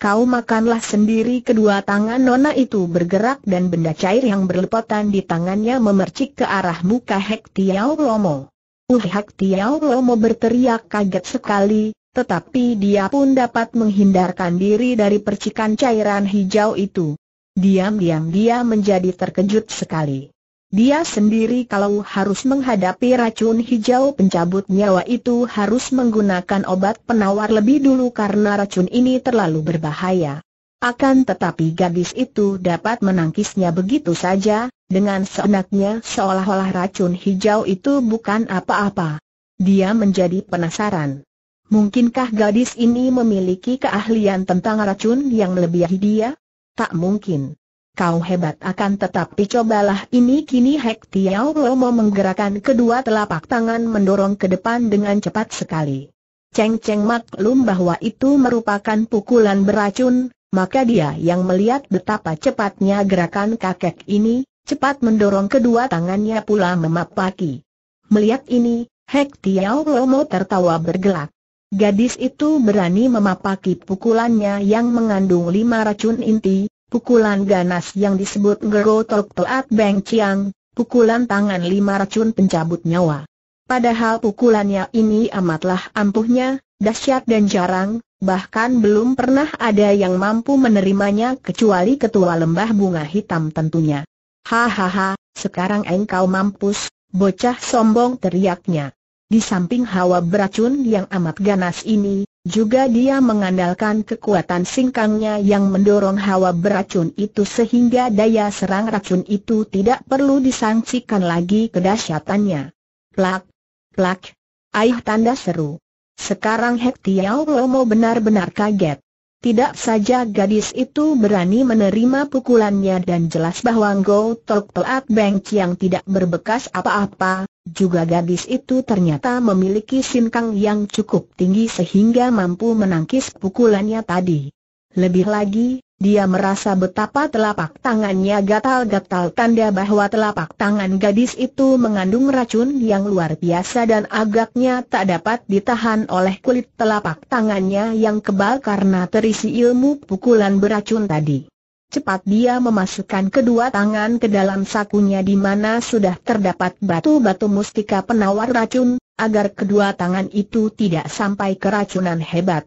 Kau makanlah sendiri kedua tangan Nona itu bergerak dan benda cair yang berlepotan di tangannya memercik ke arah muka Hek Tiao Lomo. Uh Hek Tiao Lomo berteriak kaget sekali, tetapi dia pun dapat menghindarkan diri dari percikan cairan hijau itu. Diam-diam dia menjadi terkejut sekali. Dia sendiri kalau harus menghadapi racun hijau pencabut nyawa itu harus menggunakan obat penawar lebih dulu karena racun ini terlalu berbahaya. Akan tetapi gadis itu dapat menangkisnya begitu saja, dengan seenaknya seolah-olah racun hijau itu bukan apa-apa. Dia menjadi penasaran. Mungkinkah gadis ini memiliki keahlian tentang racun yang lebih dia? Tak mungkin kau hebat akan tetapi cobalah ini kini Hek Tiao Lomo menggerakkan kedua telapak tangan mendorong ke depan dengan cepat sekali. Cheng Cheng maklum bahwa itu merupakan pukulan beracun, maka dia yang melihat betapa cepatnya gerakan kakek ini, cepat mendorong kedua tangannya pula memapaki. Melihat ini, Hek Tiao Lomo tertawa bergelak. Gadis itu berani memapaki pukulannya yang mengandung lima racun inti, pukulan ganas yang disebut Gerotok Toat Beng Chiang, pukulan tangan lima racun pencabut nyawa. Padahal pukulannya ini amatlah ampuhnya, dahsyat dan jarang, bahkan belum pernah ada yang mampu menerimanya kecuali ketua lembah bunga hitam tentunya. Hahaha, sekarang engkau mampus, bocah sombong teriaknya. Di samping hawa beracun yang amat ganas ini, juga dia mengandalkan kekuatan singkangnya yang mendorong hawa beracun itu sehingga daya serang racun itu tidak perlu disangsikan lagi kedahsyatannya. Plak, plak, Ayah tanda seru. Sekarang Hek Tiao Lomo benar-benar kaget. Tidak saja gadis itu berani menerima pukulannya dan jelas bahwa Ngo Tok Toat Beng Chiang tidak berbekas apa-apa, juga gadis itu ternyata memiliki sinkang yang cukup tinggi sehingga mampu menangkis pukulannya tadi. Lebih lagi, dia merasa betapa telapak tangannya gatal-gatal tanda bahwa telapak tangan gadis itu mengandung racun yang luar biasa dan agaknya tak dapat ditahan oleh kulit telapak tangannya yang kebal karena terisi ilmu pukulan beracun tadi. Cepat dia memasukkan kedua tangan ke dalam sakunya di mana sudah terdapat batu-batu mustika penawar racun, agar kedua tangan itu tidak sampai keracunan hebat.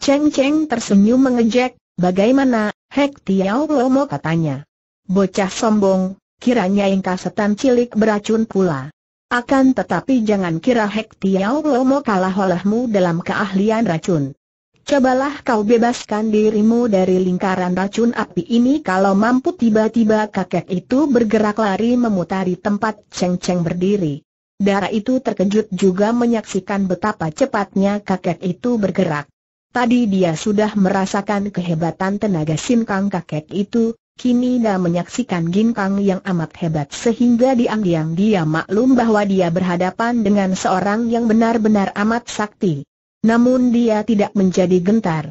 Cheng Cheng tersenyum mengejek, Bagaimana, Hek Tiau Lomo katanya. Bocah sombong, kiranya engkau setan cilik beracun pula. Akan tetapi jangan kira Hek Tiau Lomo kalah olehmu dalam keahlian racun. Cobalah kau bebaskan dirimu dari lingkaran racun api ini kalau mampu tiba-tiba kakek itu bergerak lari memutari tempat ceng-ceng berdiri. Darah itu terkejut juga menyaksikan betapa cepatnya kakek itu bergerak. Tadi dia sudah merasakan kehebatan tenaga kang kakek itu, Kini dia menyaksikan gin kang yang amat hebat sehingga diam-diam dia maklum bahwa dia berhadapan dengan seorang yang benar-benar amat sakti. Namun dia tidak menjadi gentar.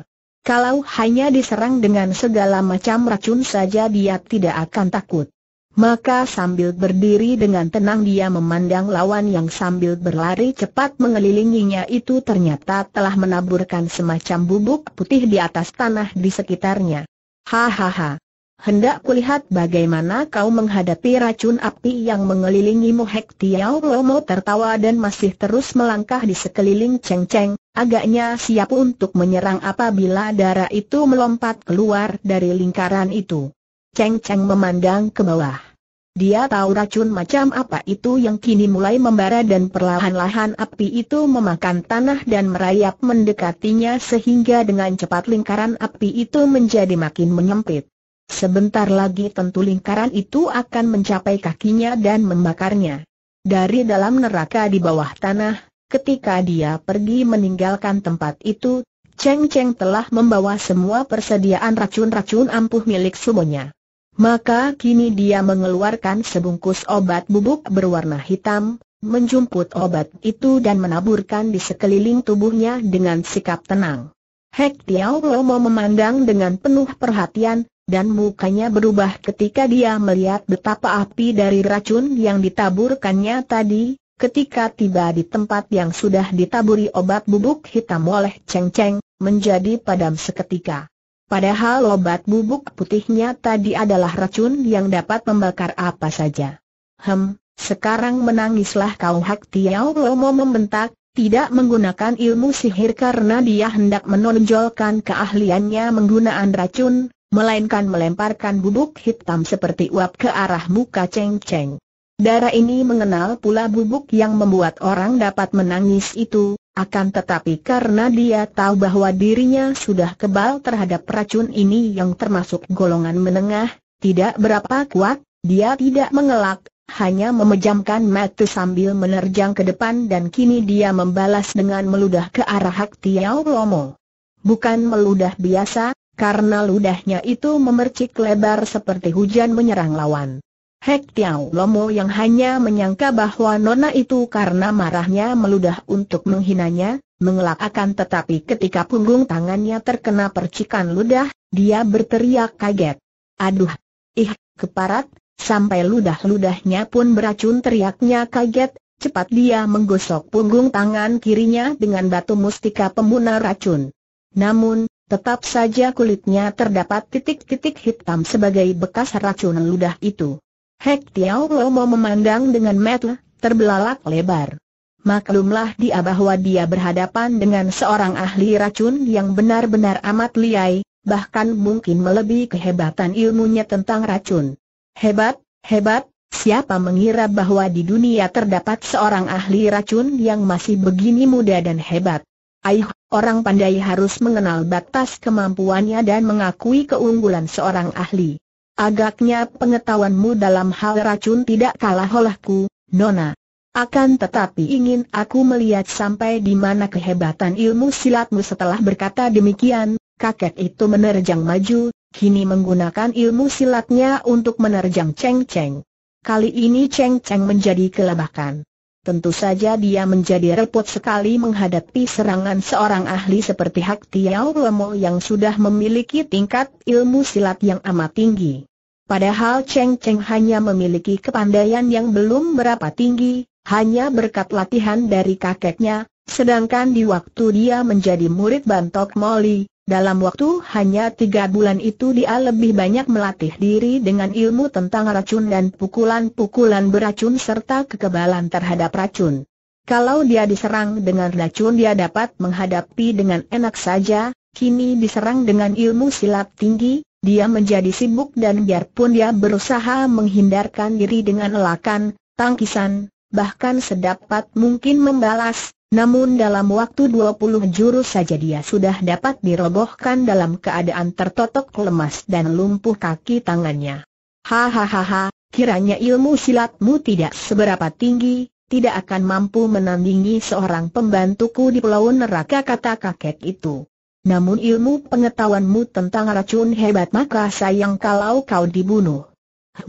Kalau hanya diserang dengan segala macam racun saja dia tidak akan takut. Maka sambil berdiri dengan tenang dia memandang lawan yang sambil berlari cepat mengelilinginya itu ternyata telah menaburkan semacam bubuk putih di atas tanah di sekitarnya. Hahaha. Hendak kulihat bagaimana kau menghadapi racun api yang mengelilingimu Hek Tiao Lomo tertawa dan masih terus melangkah di sekeliling Cheng Cheng, agaknya siap untuk menyerang apabila darah itu melompat keluar dari lingkaran itu. Cheng Cheng memandang ke bawah. Dia tahu racun macam apa itu yang kini mulai membara dan perlahan-lahan api itu memakan tanah dan merayap mendekatinya sehingga dengan cepat lingkaran api itu menjadi makin menyempit. Sebentar lagi tentu lingkaran itu akan mencapai kakinya dan membakarnya. Dari dalam neraka di bawah tanah, ketika dia pergi meninggalkan tempat itu, Cheng Cheng telah membawa semua persediaan racun-racun ampuh milik semuanya. Maka kini dia mengeluarkan sebungkus obat bubuk berwarna hitam, menjumput obat itu dan menaburkan di sekeliling tubuhnya dengan sikap tenang. Hek Tiao Lomo memandang dengan penuh perhatian, dan mukanya berubah ketika dia melihat betapa api dari racun yang ditaburkannya tadi, ketika tiba di tempat yang sudah ditaburi obat bubuk hitam oleh Cheng Cheng, menjadi padam seketika. Padahal obat bubuk putihnya tadi adalah racun yang dapat membakar apa saja. Hem, sekarang menangislah kau Hak Tiao Lomo membentak, tidak menggunakan ilmu sihir karena dia hendak menonjolkan keahliannya menggunakan racun, melainkan melemparkan bubuk hitam seperti uap ke arah muka Cheng Cheng. Darah ini mengenal pula bubuk yang membuat orang dapat menangis itu, akan tetapi karena dia tahu bahwa dirinya sudah kebal terhadap racun ini yang termasuk golongan menengah, tidak berapa kuat, dia tidak mengelak, hanya memejamkan mata sambil menerjang ke depan dan kini dia membalas dengan meludah ke arah Hak Tiao Lomo. Bukan meludah biasa, karena ludahnya itu memercik lebar seperti hujan menyerang lawan. Hek Tiau Lomo yang hanya menyangka bahwa Nona itu karena marahnya meludah untuk menghinanya, mengelak akan tetapi ketika punggung tangannya terkena percikan ludah, dia berteriak kaget. Aduh! Ih, keparat, sampai ludah-ludahnya pun beracun teriaknya kaget, cepat dia menggosok punggung tangan kirinya dengan batu mustika pembunuh racun. Namun, tetap saja kulitnya terdapat titik-titik hitam sebagai bekas racun ludah itu. Hek Tiao Lomo memandang dengan mata terbelalak lebar. Maklumlah dia bahwa dia berhadapan dengan seorang ahli racun yang benar-benar amat liai, bahkan mungkin melebihi kehebatan ilmunya tentang racun. Hebat, hebat, siapa mengira bahwa di dunia terdapat seorang ahli racun yang masih begini muda dan hebat. Aih, orang pandai harus mengenal batas kemampuannya dan mengakui keunggulan seorang ahli. Agaknya pengetahuanmu dalam hal racun tidak kalah olehku, Nona. Akan tetapi ingin aku melihat sampai di mana kehebatan ilmu silatmu setelah berkata demikian, kakek itu menerjang maju, kini menggunakan ilmu silatnya untuk menerjang Cheng Cheng. Kali ini Cheng Cheng menjadi kelabakan. Tentu saja dia menjadi repot sekali menghadapi serangan seorang ahli seperti Hak Tiao Lemo yang sudah memiliki tingkat ilmu silat yang amat tinggi. Padahal Cheng Cheng hanya memiliki kepandaian yang belum berapa tinggi, hanya berkat latihan dari kakeknya, sedangkan di waktu dia menjadi murid Bantok Moli, dalam waktu hanya tiga bulan itu dia lebih banyak melatih diri dengan ilmu tentang racun dan pukulan-pukulan beracun serta kekebalan terhadap racun. Kalau dia diserang dengan racun dia dapat menghadapi dengan enak saja, kini diserang dengan ilmu silat tinggi, dia menjadi sibuk dan biarpun dia berusaha menghindarkan diri dengan elakan, tangkisan, bahkan sedapat mungkin membalas, namun dalam waktu 20 jurus saja dia sudah dapat dirobohkan dalam keadaan tertotok lemas dan lumpuh kaki tangannya. Hahaha, kiranya ilmu silatmu tidak seberapa tinggi, tidak akan mampu menandingi seorang pembantuku di pulau neraka kata kakek itu namun ilmu pengetahuanmu tentang racun hebat maka sayang kalau kau dibunuh.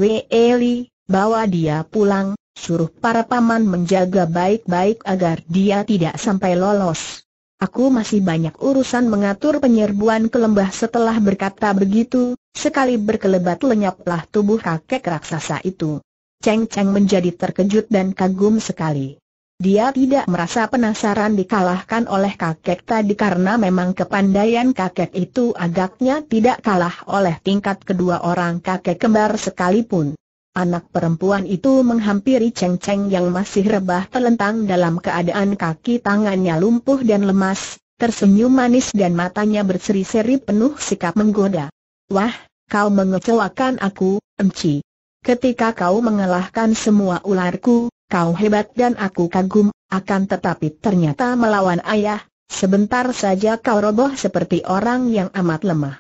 Wei Eli, bawa dia pulang, suruh para paman menjaga baik-baik agar dia tidak sampai lolos. Aku masih banyak urusan mengatur penyerbuan ke lembah setelah berkata begitu, sekali berkelebat lenyaplah tubuh kakek raksasa itu. Cheng Cheng menjadi terkejut dan kagum sekali. Dia tidak merasa penasaran dikalahkan oleh kakek tadi karena memang kepandaian kakek itu agaknya tidak kalah oleh tingkat kedua orang kakek kembar sekalipun. Anak perempuan itu menghampiri Cheng Cheng yang masih rebah telentang dalam keadaan kaki tangannya lumpuh dan lemas, tersenyum manis dan matanya berseri-seri penuh sikap menggoda. Wah, kau mengecewakan aku, Emci. Ketika kau mengalahkan semua ularku, kau hebat dan aku kagum, akan tetapi ternyata melawan ayah, sebentar saja kau roboh seperti orang yang amat lemah.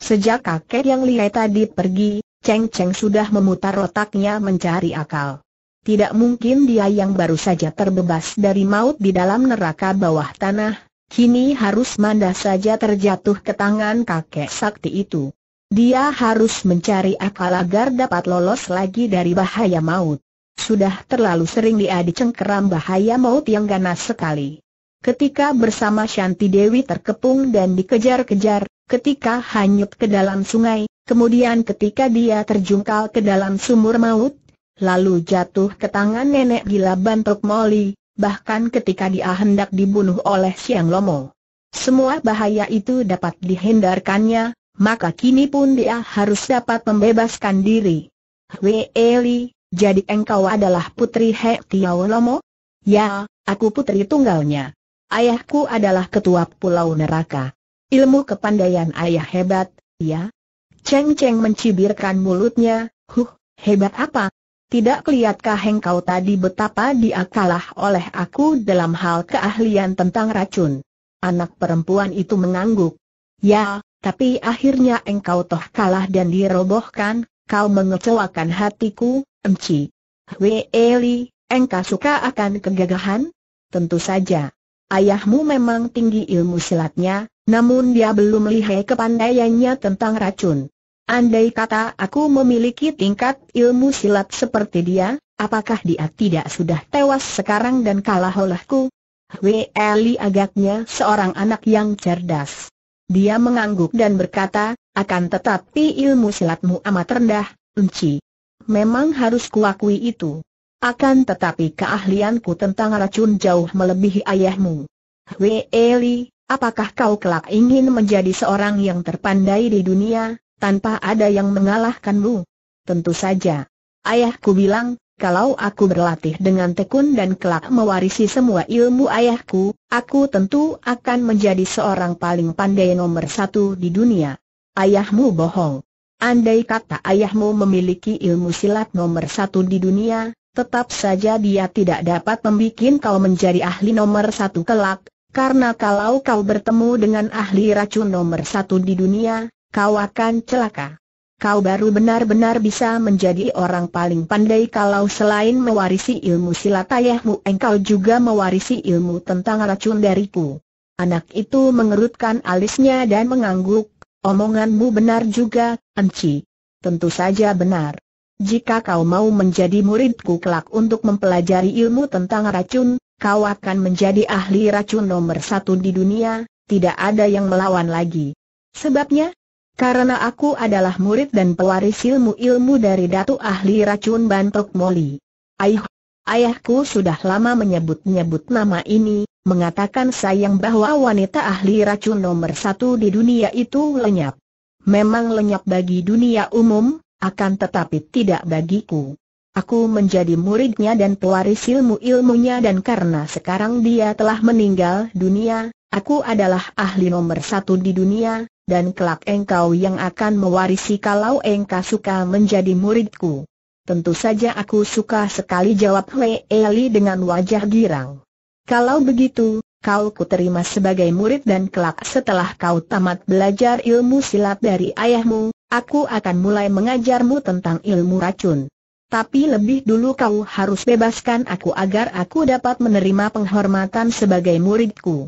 Sejak kakek yang lihai tadi pergi, Cheng Cheng sudah memutar otaknya mencari akal. Tidak mungkin dia yang baru saja terbebas dari maut di dalam neraka bawah tanah, kini harus manda saja terjatuh ke tangan kakek sakti itu. Dia harus mencari akal agar dapat lolos lagi dari bahaya maut. Sudah terlalu sering dia dicengkeram bahaya maut yang ganas sekali. Ketika bersama Shanti Dewi terkepung dan dikejar-kejar, ketika hanyut ke dalam sungai, kemudian ketika dia terjungkal ke dalam sumur maut, lalu jatuh ke tangan nenek gila bantuk Moli, bahkan ketika dia hendak dibunuh oleh Siang Lomo. Semua bahaya itu dapat dihindarkannya, maka kini pun dia harus dapat membebaskan diri. Hwe Eli, jadi engkau adalah putri He Hektiao Lomo? Ya, aku putri tunggalnya. Ayahku adalah ketua pulau neraka. Ilmu kepandaian ayah hebat, ya? Cheng Cheng mencibirkan mulutnya, huh, hebat apa? Tidak kelihatkah engkau tadi betapa diakalah oleh aku dalam hal keahlian tentang racun? Anak perempuan itu mengangguk. Ya, tapi akhirnya engkau toh kalah dan dirobohkan, kau mengecewakan hatiku, Emci. Weli, Eli, engkau suka akan kegagahan? Tentu saja. Ayahmu memang tinggi ilmu silatnya, namun dia belum lihai kepandaiannya tentang racun. Andai kata aku memiliki tingkat ilmu silat seperti dia, apakah dia tidak sudah tewas sekarang dan kalah olehku? Weli Eli agaknya seorang anak yang cerdas. Dia mengangguk dan berkata, akan tetapi ilmu silatmu amat rendah, Enci. Memang harus kuakui itu. Akan tetapi keahlianku tentang racun jauh melebihi ayahmu. Wei Eli, apakah kau kelak ingin menjadi seorang yang terpandai di dunia, tanpa ada yang mengalahkanmu? Tentu saja. Ayahku bilang, kalau aku berlatih dengan tekun dan kelak mewarisi semua ilmu ayahku, aku tentu akan menjadi seorang paling pandai nomor satu di dunia. Ayahmu bohong. Andai kata ayahmu memiliki ilmu silat nomor satu di dunia, tetap saja dia tidak dapat membuat kau menjadi ahli nomor satu kelak, karena kalau kau bertemu dengan ahli racun nomor satu di dunia, kau akan celaka. Kau baru benar-benar bisa menjadi orang paling pandai kalau selain mewarisi ilmu silat ayahmu engkau juga mewarisi ilmu tentang racun dariku. Anak itu mengerutkan alisnya dan mengangguk, Omonganmu benar juga, Enci. Tentu saja benar. Jika kau mau menjadi muridku kelak untuk mempelajari ilmu tentang racun, kau akan menjadi ahli racun nomor satu di dunia, tidak ada yang melawan lagi. Sebabnya, karena aku adalah murid dan pewaris ilmu-ilmu dari Datu Ahli Racun Bantok Moli. Ayah, ayahku sudah lama menyebut-nyebut nama ini, mengatakan sayang bahwa wanita ahli racun nomor satu di dunia itu lenyap. Memang lenyap bagi dunia umum, akan tetapi tidak bagiku. Aku menjadi muridnya dan pewaris ilmu-ilmunya dan karena sekarang dia telah meninggal dunia, aku adalah ahli nomor satu di dunia, dan kelak engkau yang akan mewarisi kalau engkau suka menjadi muridku. Tentu saja aku suka sekali jawab Wei Eli dengan wajah girang. Kalau begitu, kau kuterima sebagai murid dan kelak setelah kau tamat belajar ilmu silat dari ayahmu, aku akan mulai mengajarmu tentang ilmu racun. Tapi lebih dulu kau harus bebaskan aku agar aku dapat menerima penghormatan sebagai muridku.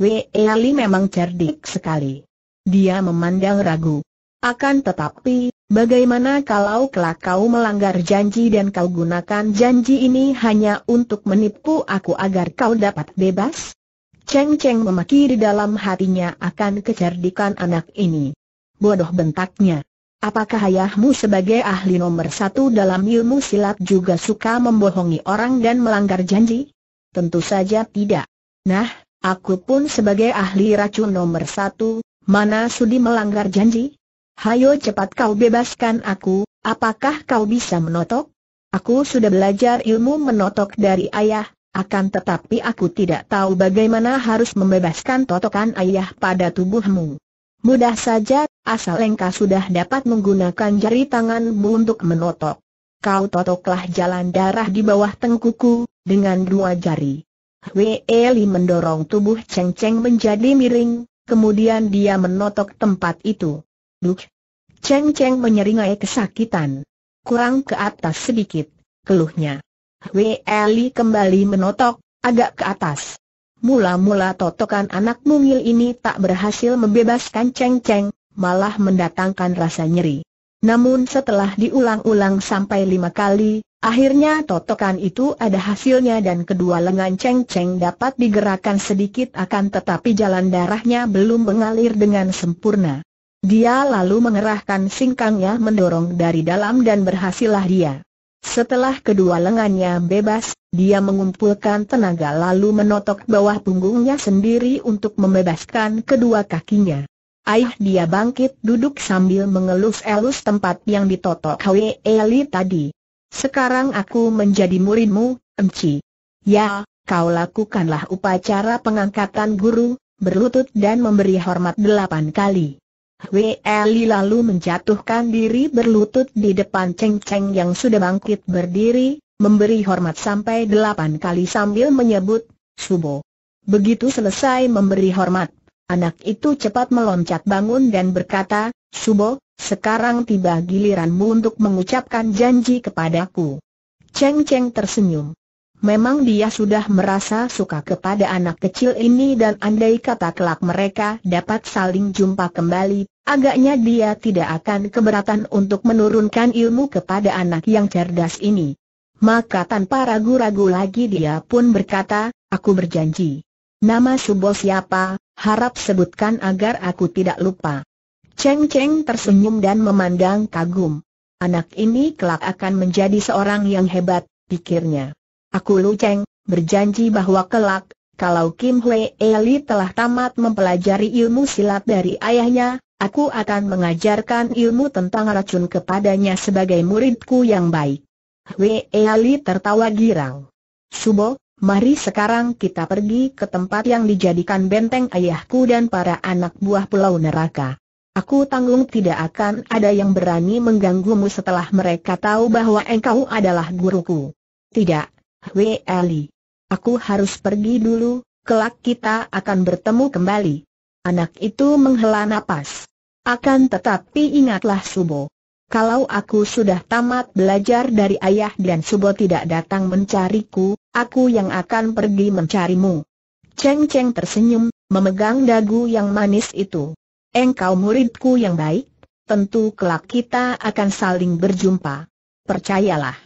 Hwee Ali memang cerdik sekali. Dia memandang ragu. Akan tetapi, Bagaimana kalau kelak kau melanggar janji dan kau gunakan janji ini hanya untuk menipu aku agar kau dapat bebas? Cheng Cheng memaki di dalam hatinya akan kecerdikan anak ini. Bodoh bentaknya. Apakah ayahmu sebagai ahli nomor satu dalam ilmu silat juga suka membohongi orang dan melanggar janji? Tentu saja tidak. Nah, aku pun sebagai ahli racun nomor satu, mana sudi melanggar janji? Hayo cepat kau bebaskan aku, apakah kau bisa menotok? Aku sudah belajar ilmu menotok dari ayah, akan tetapi aku tidak tahu bagaimana harus membebaskan totokan ayah pada tubuhmu. Mudah saja, asal engkau sudah dapat menggunakan jari tanganmu untuk menotok. Kau totoklah jalan darah di bawah tengkuku, dengan dua jari. Wei Li mendorong tubuh Cheng Cheng menjadi miring, kemudian dia menotok tempat itu. Duh! Cheng Cheng menyeringai kesakitan. Kurang ke atas sedikit, keluhnya. Weli kembali menotok, agak ke atas. Mula-mula totokan anak mungil ini tak berhasil membebaskan Cheng Cheng, malah mendatangkan rasa nyeri. Namun setelah diulang-ulang sampai lima kali, akhirnya totokan itu ada hasilnya dan kedua lengan Cheng Cheng dapat digerakkan sedikit akan tetapi jalan darahnya belum mengalir dengan sempurna. Dia lalu mengerahkan singkangnya mendorong dari dalam dan berhasillah dia. Setelah kedua lengannya bebas, dia mengumpulkan tenaga lalu menotok bawah punggungnya sendiri untuk membebaskan kedua kakinya. Aih dia bangkit duduk sambil mengelus-elus tempat yang ditotok Hwe Eli tadi. Sekarang aku menjadi muridmu, Emci. Ya, kau lakukanlah upacara pengangkatan guru, berlutut dan memberi hormat delapan kali. Weli lalu menjatuhkan diri berlutut di depan Cheng Cheng yang sudah bangkit berdiri, memberi hormat sampai delapan kali sambil menyebut, Subo. Begitu selesai memberi hormat, anak itu cepat meloncat bangun dan berkata, Subo, sekarang tiba giliranmu untuk mengucapkan janji kepadaku. Cheng Cheng tersenyum. Memang dia sudah merasa suka kepada anak kecil ini dan andai kata kelak mereka dapat saling jumpa kembali, agaknya dia tidak akan keberatan untuk menurunkan ilmu kepada anak yang cerdas ini. Maka tanpa ragu-ragu lagi dia pun berkata, aku berjanji. Nama Subo siapa, harap sebutkan agar aku tidak lupa. Cheng Cheng tersenyum dan memandang kagum. Anak ini kelak akan menjadi seorang yang hebat, pikirnya. Aku Lu Cheng, berjanji bahwa kelak, kalau Kim Hwee Eli telah tamat mempelajari ilmu silat dari ayahnya, aku akan mengajarkan ilmu tentang racun kepadanya sebagai muridku yang baik. Hwee Eli tertawa girang. Subo, mari sekarang kita pergi ke tempat yang dijadikan benteng ayahku dan para anak buah pulau neraka. Aku tanggung tidak akan ada yang berani mengganggumu setelah mereka tahu bahwa engkau adalah guruku. Tidak, Weli. Aku harus pergi dulu, kelak kita akan bertemu kembali. Anak itu menghela nafas. Akan tetapi ingatlah Subo. Kalau aku sudah tamat belajar dari ayah dan Subo tidak datang mencariku, aku yang akan pergi mencarimu. Cheng Cheng tersenyum, memegang dagu yang manis itu. Engkau muridku yang baik, tentu kelak kita akan saling berjumpa. Percayalah.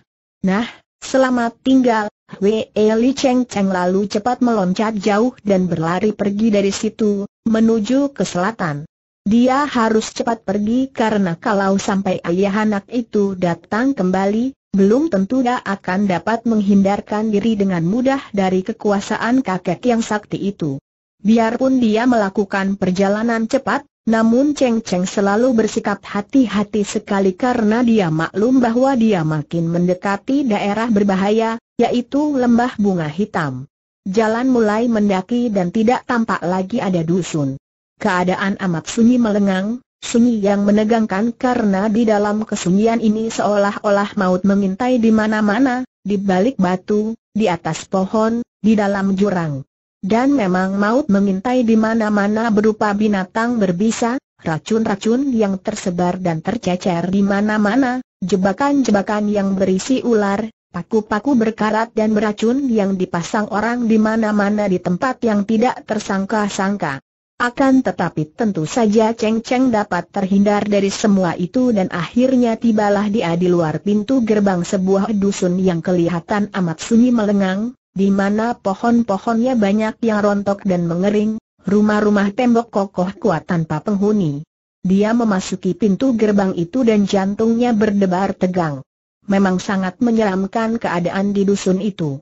Nah, Selamat tinggal, Wei Li Cheng Cheng lalu cepat meloncat jauh dan berlari pergi dari situ, menuju ke selatan. Dia harus cepat pergi karena kalau sampai ayah anak itu datang kembali, belum tentu dia akan dapat menghindarkan diri dengan mudah dari kekuasaan kakek yang sakti itu. Biarpun dia melakukan perjalanan cepat, namun Cheng Cheng selalu bersikap hati-hati sekali karena dia maklum bahwa dia makin mendekati daerah berbahaya, yaitu lembah bunga hitam. Jalan mulai mendaki dan tidak tampak lagi ada dusun. Keadaan amat sunyi melengang, sunyi yang menegangkan karena di dalam kesunyian ini seolah-olah maut mengintai di mana-mana, di balik batu, di atas pohon, di dalam jurang. Dan memang maut mengintai di mana-mana berupa binatang berbisa, racun-racun yang tersebar dan tercecer di mana-mana, jebakan-jebakan yang berisi ular, paku-paku berkarat dan beracun yang dipasang orang di mana-mana di tempat yang tidak tersangka-sangka. Akan tetapi tentu saja Cheng Cheng dapat terhindar dari semua itu dan akhirnya tibalah dia di luar pintu gerbang sebuah dusun yang kelihatan amat sunyi melengang, di mana pohon-pohonnya banyak yang rontok dan mengering, rumah-rumah tembok kokoh kuat tanpa penghuni. Dia memasuki pintu gerbang itu dan jantungnya berdebar tegang. Memang sangat menyeramkan keadaan di dusun itu.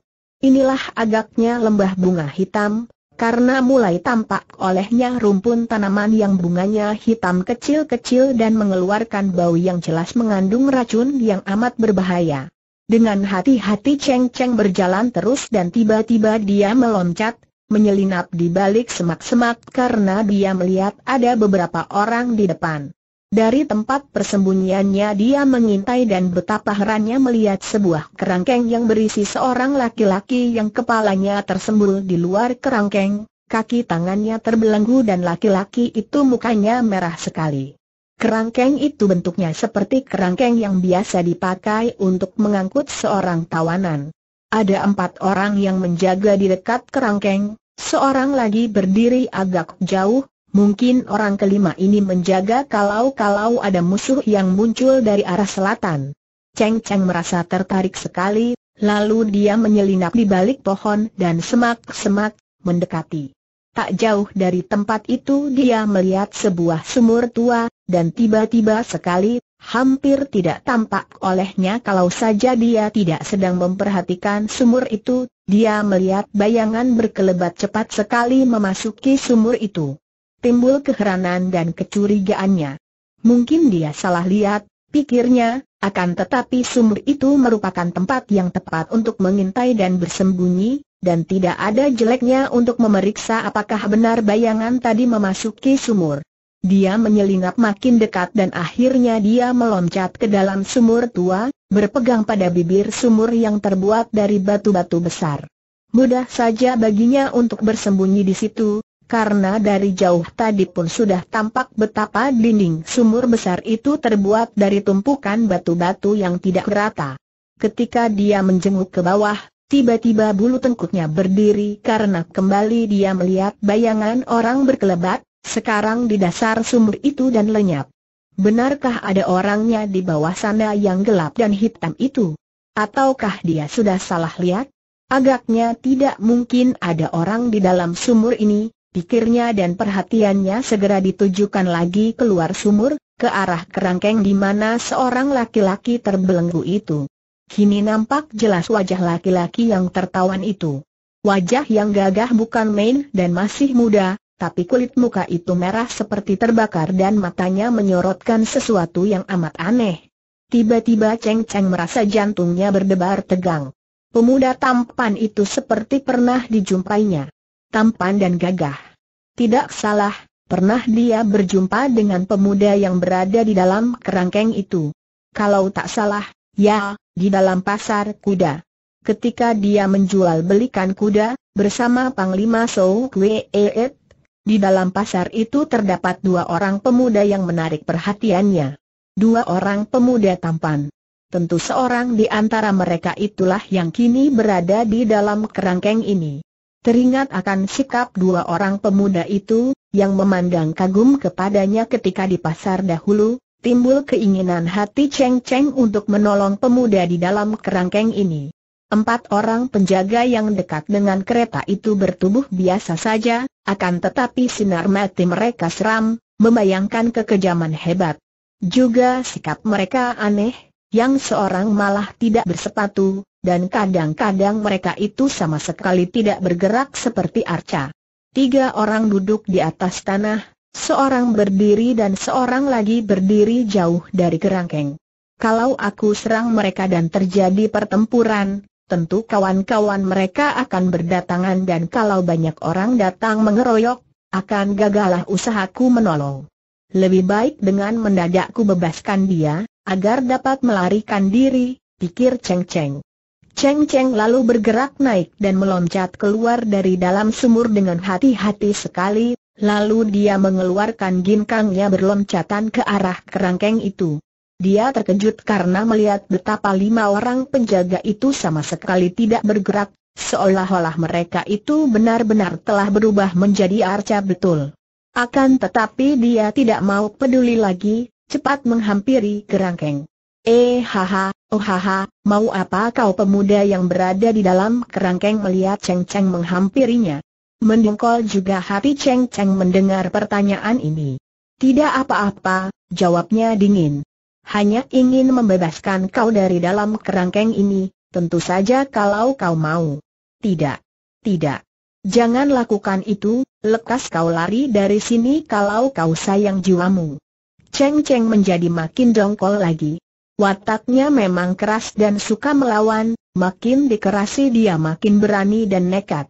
Inilah agaknya lembah bunga hitam, karena mulai tampak olehnya rumpun tanaman yang bunganya hitam kecil-kecil dan mengeluarkan bau yang jelas mengandung racun yang amat berbahaya. Dengan hati-hati Cheng Cheng berjalan terus dan tiba-tiba dia meloncat, menyelinap di balik semak-semak karena dia melihat ada beberapa orang di depan. Dari tempat persembunyiannya dia mengintai dan betapa herannya melihat sebuah kerangkeng yang berisi seorang laki-laki yang kepalanya tersembul di luar kerangkeng, kaki tangannya terbelenggu dan laki-laki itu mukanya merah sekali. Kerangkeng itu bentuknya seperti kerangkeng yang biasa dipakai untuk mengangkut seorang tawanan. Ada empat orang yang menjaga di dekat kerangkeng, seorang lagi berdiri agak jauh, mungkin orang kelima ini menjaga kalau-kalau ada musuh yang muncul dari arah selatan. Cheng Cheng merasa tertarik sekali, lalu dia menyelinap di balik pohon dan semak-semak, mendekati. Tak jauh dari tempat itu dia melihat sebuah sumur tua, dan tiba-tiba sekali, hampir tidak tampak olehnya kalau saja dia tidak sedang memperhatikan sumur itu, dia melihat bayangan berkelebat cepat sekali memasuki sumur itu. Timbul keheranan dan kecurigaannya. Mungkin dia salah lihat, pikirnya, akan tetapi sumur itu merupakan tempat yang tepat untuk mengintai dan bersembunyi, dan tidak ada jeleknya untuk memeriksa apakah benar bayangan tadi memasuki sumur. Dia menyelinap makin dekat dan akhirnya dia meloncat ke dalam sumur tua, berpegang pada bibir sumur yang terbuat dari batu-batu besar. Mudah saja baginya untuk bersembunyi di situ, karena dari jauh tadi pun sudah tampak betapa dinding sumur besar itu terbuat dari tumpukan batu-batu yang tidak rata. Ketika dia menjenguk ke bawah, Tiba-tiba bulu tengkuknya berdiri karena kembali dia melihat bayangan orang berkelebat, sekarang di dasar sumur itu dan lenyap. Benarkah ada orangnya di bawah sana yang gelap dan hitam itu? Ataukah dia sudah salah lihat? Agaknya tidak mungkin ada orang di dalam sumur ini, pikirnya dan perhatiannya segera ditujukan lagi keluar sumur, ke arah kerangkeng di mana seorang laki-laki terbelenggu itu. Kini nampak jelas wajah laki-laki yang tertawan itu. Wajah yang gagah bukan main dan masih muda, tapi kulit muka itu merah seperti terbakar dan matanya menyorotkan sesuatu yang amat aneh. Tiba-tiba Cheng Cheng merasa jantungnya berdebar tegang. Pemuda tampan itu seperti pernah dijumpainya. Tampan dan gagah. Tidak salah, pernah dia berjumpa dengan pemuda yang berada di dalam kerangkeng itu. Kalau tak salah, Ya, di dalam pasar kuda. Ketika dia menjual belikan kuda, bersama Panglima Sou Kwe di dalam pasar itu terdapat dua orang pemuda yang menarik perhatiannya. Dua orang pemuda tampan. Tentu seorang di antara mereka itulah yang kini berada di dalam kerangkeng ini. Teringat akan sikap dua orang pemuda itu, yang memandang kagum kepadanya ketika di pasar dahulu, timbul keinginan hati Cheng Cheng untuk menolong pemuda di dalam kerangkeng ini. Empat orang penjaga yang dekat dengan kereta itu bertubuh biasa saja, akan tetapi sinar mati mereka seram, membayangkan kekejaman hebat. Juga sikap mereka aneh, yang seorang malah tidak bersepatu, dan kadang-kadang mereka itu sama sekali tidak bergerak seperti arca. Tiga orang duduk di atas tanah, Seorang berdiri dan seorang lagi berdiri jauh dari kerangkeng. Kalau aku serang mereka dan terjadi pertempuran, tentu kawan-kawan mereka akan berdatangan dan kalau banyak orang datang mengeroyok, akan gagalah usahaku menolong. Lebih baik dengan mendadakku bebaskan dia, agar dapat melarikan diri, pikir Cheng Cheng. Cheng Cheng lalu bergerak naik dan meloncat keluar dari dalam sumur dengan hati-hati sekali, Lalu dia mengeluarkan ginkangnya berloncatan ke arah kerangkeng itu. Dia terkejut karena melihat betapa lima orang penjaga itu sama sekali tidak bergerak, seolah-olah mereka itu benar-benar telah berubah menjadi arca betul. Akan tetapi dia tidak mau peduli lagi, cepat menghampiri kerangkeng. Eh haha, oh haha, mau apa kau pemuda yang berada di dalam kerangkeng melihat Cheng Cheng menghampirinya? Mendengkol juga hati Cheng Cheng mendengar pertanyaan ini. Tidak apa-apa, jawabnya dingin. Hanya ingin membebaskan kau dari dalam kerangkeng ini, tentu saja kalau kau mau. Tidak. Tidak. Jangan lakukan itu, lekas kau lari dari sini kalau kau sayang jiwamu. Cheng Cheng menjadi makin dongkol lagi. Wataknya memang keras dan suka melawan, makin dikerasi dia makin berani dan nekat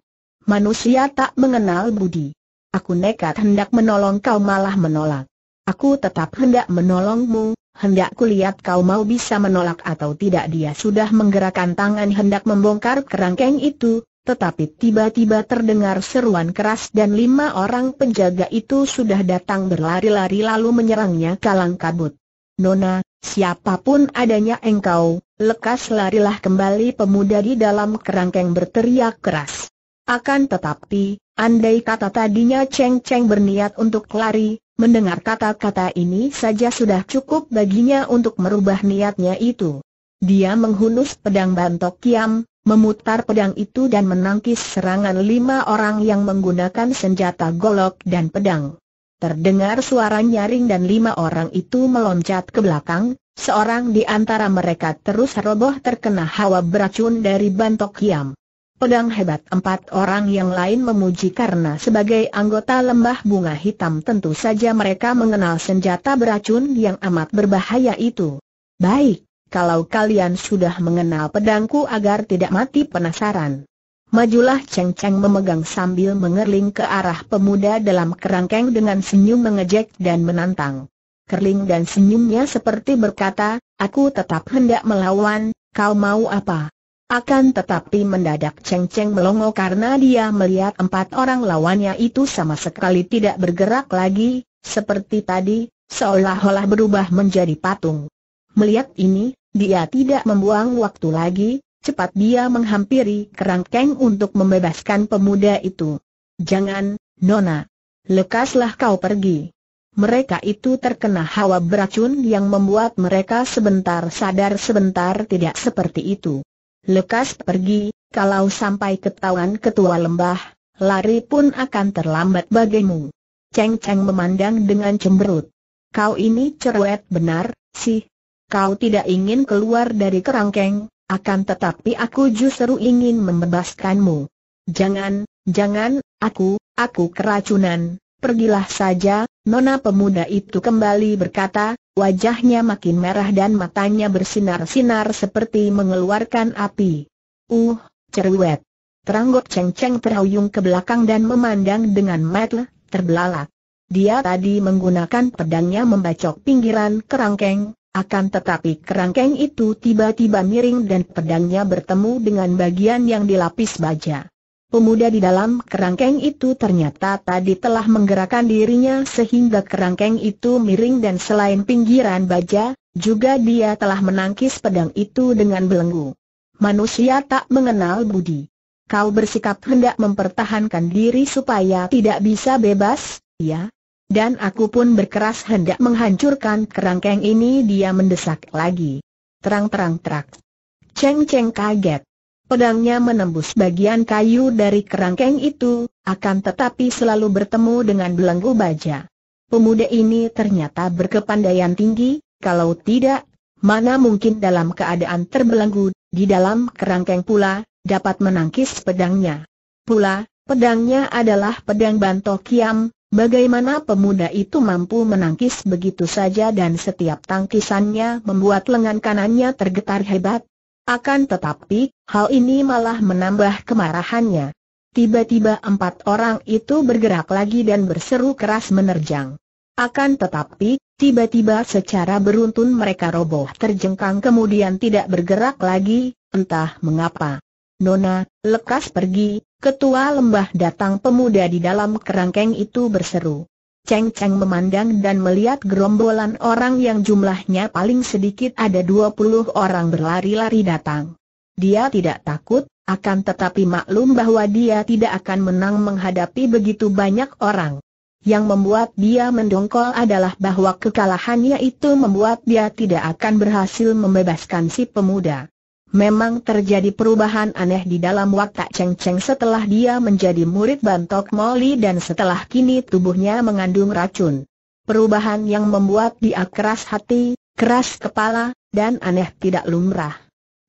manusia tak mengenal budi. Aku nekat hendak menolong kau malah menolak. Aku tetap hendak menolongmu, hendak kulihat kau mau bisa menolak atau tidak dia sudah menggerakkan tangan hendak membongkar kerangkeng itu, tetapi tiba-tiba terdengar seruan keras dan lima orang penjaga itu sudah datang berlari-lari lalu menyerangnya kalang kabut. Nona, siapapun adanya engkau, lekas larilah kembali pemuda di dalam kerangkeng berteriak keras. Akan tetapi, andai kata tadinya Cheng Cheng berniat untuk lari, mendengar kata-kata ini saja sudah cukup baginya untuk merubah niatnya itu. Dia menghunus pedang bantok kiam, memutar pedang itu dan menangkis serangan lima orang yang menggunakan senjata golok dan pedang. Terdengar suara nyaring dan lima orang itu meloncat ke belakang, seorang di antara mereka terus roboh terkena hawa beracun dari bantok kiam. Pedang hebat empat orang yang lain memuji karena sebagai anggota lembah bunga hitam tentu saja mereka mengenal senjata beracun yang amat berbahaya itu. Baik, kalau kalian sudah mengenal pedangku agar tidak mati penasaran. Majulah Cheng Cheng memegang sambil mengerling ke arah pemuda dalam kerangkeng dengan senyum mengejek dan menantang. Kerling dan senyumnya seperti berkata, aku tetap hendak melawan, kau mau apa? Akan tetapi mendadak Cheng Cheng melongo karena dia melihat empat orang lawannya itu sama sekali tidak bergerak lagi, seperti tadi, seolah-olah berubah menjadi patung. Melihat ini, dia tidak membuang waktu lagi, cepat dia menghampiri kerangkeng untuk membebaskan pemuda itu. Jangan, Nona. Lekaslah kau pergi. Mereka itu terkena hawa beracun yang membuat mereka sebentar sadar sebentar tidak seperti itu. Lekas pergi, kalau sampai ketahuan ketua lembah, lari pun akan terlambat bagimu. Cheng Cheng memandang dengan cemberut. Kau ini cerewet benar, sih. Kau tidak ingin keluar dari kerangkeng, akan tetapi aku justru ingin membebaskanmu. Jangan, jangan, aku, aku keracunan, Pergilah saja, nona pemuda itu kembali berkata, wajahnya makin merah dan matanya bersinar-sinar seperti mengeluarkan api. Uh, cerewet. Teranggok ceng-ceng terhuyung ke belakang dan memandang dengan mata terbelalak. Dia tadi menggunakan pedangnya membacok pinggiran kerangkeng, akan tetapi kerangkeng itu tiba-tiba miring dan pedangnya bertemu dengan bagian yang dilapis baja. Pemuda di dalam kerangkeng itu ternyata tadi telah menggerakkan dirinya sehingga kerangkeng itu miring dan selain pinggiran baja, juga dia telah menangkis pedang itu dengan belenggu. Manusia tak mengenal budi. Kau bersikap hendak mempertahankan diri supaya tidak bisa bebas, ya? Dan aku pun berkeras hendak menghancurkan kerangkeng ini dia mendesak lagi. Terang-terang terak. Ceng-ceng kaget. Pedangnya menembus bagian kayu dari kerangkeng itu, akan tetapi selalu bertemu dengan belenggu baja. Pemuda ini ternyata berkepandaian tinggi, kalau tidak, mana mungkin dalam keadaan terbelenggu, di dalam kerangkeng pula, dapat menangkis pedangnya. Pula, pedangnya adalah pedang Banto Kiam, bagaimana pemuda itu mampu menangkis begitu saja dan setiap tangkisannya membuat lengan kanannya tergetar hebat, akan tetapi, hal ini malah menambah kemarahannya. Tiba-tiba empat orang itu bergerak lagi dan berseru keras menerjang. Akan tetapi, tiba-tiba secara beruntun mereka roboh terjengkang kemudian tidak bergerak lagi, entah mengapa. Nona, lekas pergi, ketua lembah datang pemuda di dalam kerangkeng itu berseru. Cheng Cheng memandang dan melihat gerombolan orang yang jumlahnya paling sedikit ada 20 orang berlari-lari datang. Dia tidak takut, akan tetapi maklum bahwa dia tidak akan menang menghadapi begitu banyak orang. Yang membuat dia mendongkol adalah bahwa kekalahannya itu membuat dia tidak akan berhasil membebaskan si pemuda. Memang terjadi perubahan aneh di dalam watak Cheng Cheng setelah dia menjadi murid Bantok Moli dan setelah kini tubuhnya mengandung racun. Perubahan yang membuat dia keras hati, keras kepala, dan aneh tidak lumrah.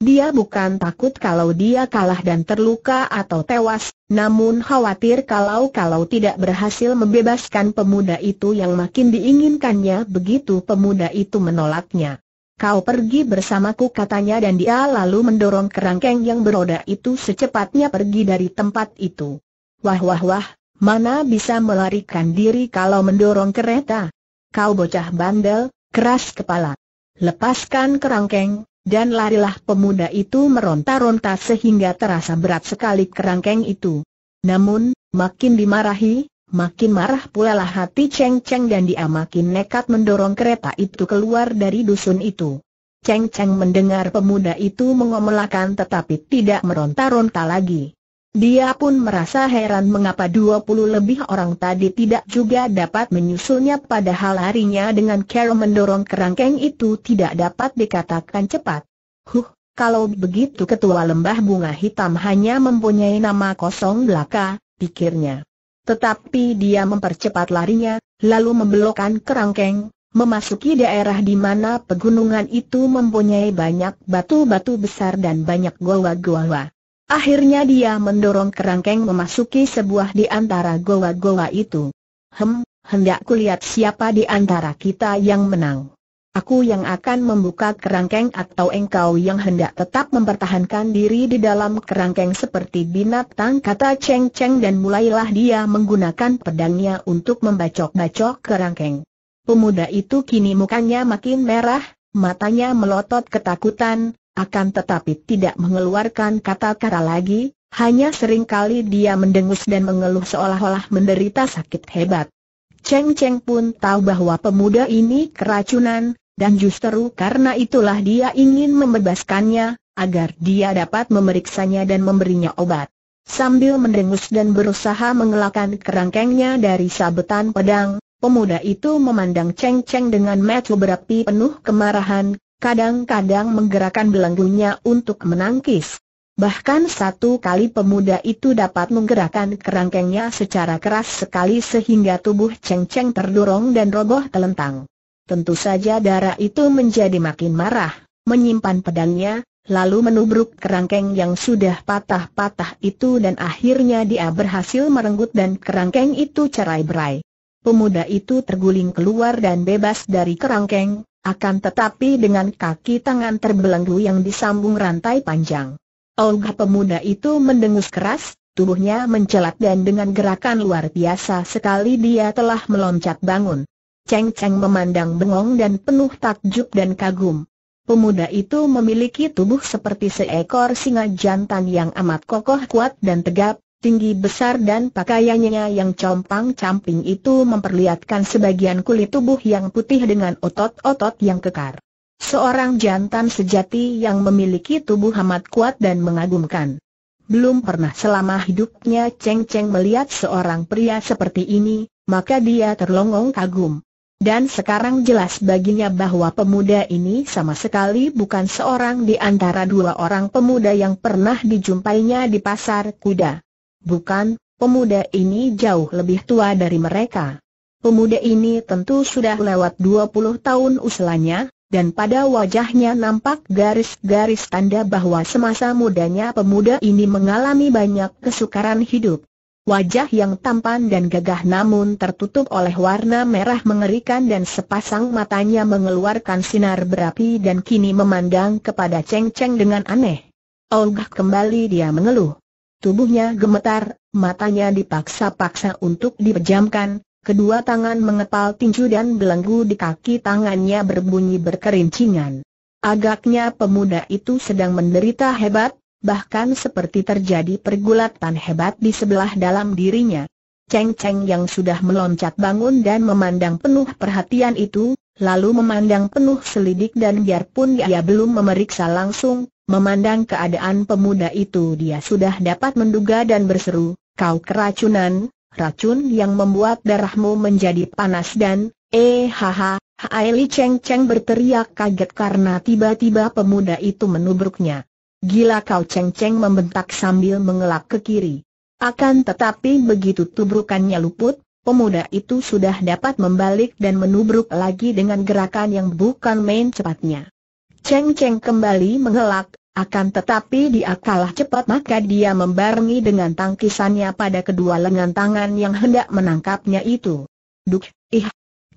Dia bukan takut kalau dia kalah dan terluka atau tewas, namun khawatir kalau-kalau tidak berhasil membebaskan pemuda itu yang makin diinginkannya begitu pemuda itu menolaknya. Kau pergi bersamaku katanya dan dia lalu mendorong kerangkeng yang beroda itu secepatnya pergi dari tempat itu. Wah wah wah, mana bisa melarikan diri kalau mendorong kereta? Kau bocah bandel, keras kepala. Lepaskan kerangkeng, dan larilah pemuda itu meronta-ronta sehingga terasa berat sekali kerangkeng itu. Namun, makin dimarahi, Makin marah pula lah hati Cheng Cheng dan dia makin nekat mendorong kereta itu keluar dari dusun itu. Cheng Cheng mendengar pemuda itu mengomelakan tetapi tidak meronta-ronta lagi. Dia pun merasa heran mengapa 20 lebih orang tadi tidak juga dapat menyusulnya padahal harinya dengan cara mendorong kerangkeng itu tidak dapat dikatakan cepat. Huh, kalau begitu ketua lembah bunga hitam hanya mempunyai nama kosong belaka, pikirnya. Tetapi dia mempercepat larinya, lalu membelokkan kerangkeng, memasuki daerah di mana pegunungan itu mempunyai banyak batu-batu besar dan banyak goa-goa. Akhirnya dia mendorong kerangkeng memasuki sebuah di antara goa-goa itu. Hem, hendak kulihat siapa di antara kita yang menang. Aku yang akan membuka kerangkeng atau engkau yang hendak tetap mempertahankan diri di dalam kerangkeng seperti binatang kata Cheng Cheng dan mulailah dia menggunakan pedangnya untuk membacok-bacok kerangkeng. Pemuda itu kini mukanya makin merah, matanya melotot ketakutan, akan tetapi tidak mengeluarkan kata-kata lagi, hanya seringkali dia mendengus dan mengeluh seolah-olah menderita sakit hebat. Cheng Cheng pun tahu bahwa pemuda ini keracunan, dan justru karena itulah dia ingin membebaskannya, agar dia dapat memeriksanya dan memberinya obat. Sambil mendengus dan berusaha mengelakkan kerangkengnya dari sabetan pedang, pemuda itu memandang Cheng Cheng dengan mata berapi penuh kemarahan, kadang-kadang menggerakkan belenggunya untuk menangkis. Bahkan satu kali pemuda itu dapat menggerakkan kerangkengnya secara keras sekali sehingga tubuh Cheng Cheng terdorong dan roboh telentang. Tentu saja darah itu menjadi makin marah, menyimpan pedangnya, lalu menubruk kerangkeng yang sudah patah-patah itu dan akhirnya dia berhasil merenggut dan kerangkeng itu cerai berai. Pemuda itu terguling keluar dan bebas dari kerangkeng, akan tetapi dengan kaki tangan terbelenggu yang disambung rantai panjang. Olga pemuda itu mendengus keras, tubuhnya mencelat dan dengan gerakan luar biasa sekali dia telah meloncat bangun. Cheng Cheng memandang bengong dan penuh takjub dan kagum. Pemuda itu memiliki tubuh seperti seekor singa jantan yang amat kokoh kuat dan tegap, tinggi besar dan pakaiannya yang compang-camping itu memperlihatkan sebagian kulit tubuh yang putih dengan otot-otot yang kekar. Seorang jantan sejati yang memiliki tubuh amat kuat dan mengagumkan. Belum pernah selama hidupnya Cheng Cheng melihat seorang pria seperti ini, maka dia terlongong kagum. Dan sekarang jelas baginya bahwa pemuda ini sama sekali bukan seorang di antara dua orang pemuda yang pernah dijumpainya di pasar kuda. Bukan, pemuda ini jauh lebih tua dari mereka. Pemuda ini tentu sudah lewat 20 tahun usulannya, dan pada wajahnya nampak garis-garis tanda bahwa semasa mudanya pemuda ini mengalami banyak kesukaran hidup. Wajah yang tampan dan gagah namun tertutup oleh warna merah mengerikan dan sepasang matanya mengeluarkan sinar berapi dan kini memandang kepada Cheng Cheng dengan aneh. Ogah kembali dia mengeluh. Tubuhnya gemetar, matanya dipaksa-paksa untuk dipejamkan, kedua tangan mengepal tinju dan belenggu di kaki tangannya berbunyi berkerincingan. Agaknya pemuda itu sedang menderita hebat, bahkan seperti terjadi pergulatan hebat di sebelah dalam dirinya. Ceng-ceng yang sudah meloncat bangun dan memandang penuh perhatian itu, lalu memandang penuh selidik dan biarpun ia belum memeriksa langsung, memandang keadaan pemuda itu dia sudah dapat menduga dan berseru, kau keracunan, racun yang membuat darahmu menjadi panas dan, eh haha, Aili ceng-ceng berteriak kaget karena tiba-tiba pemuda itu menubruknya. Gila kau ceng-ceng membentak sambil mengelak ke kiri. Akan tetapi begitu tubrukannya luput, pemuda itu sudah dapat membalik dan menubruk lagi dengan gerakan yang bukan main cepatnya. Ceng-ceng kembali mengelak, akan tetapi dia kalah cepat maka dia membarengi dengan tangkisannya pada kedua lengan tangan yang hendak menangkapnya itu. Duk, ih.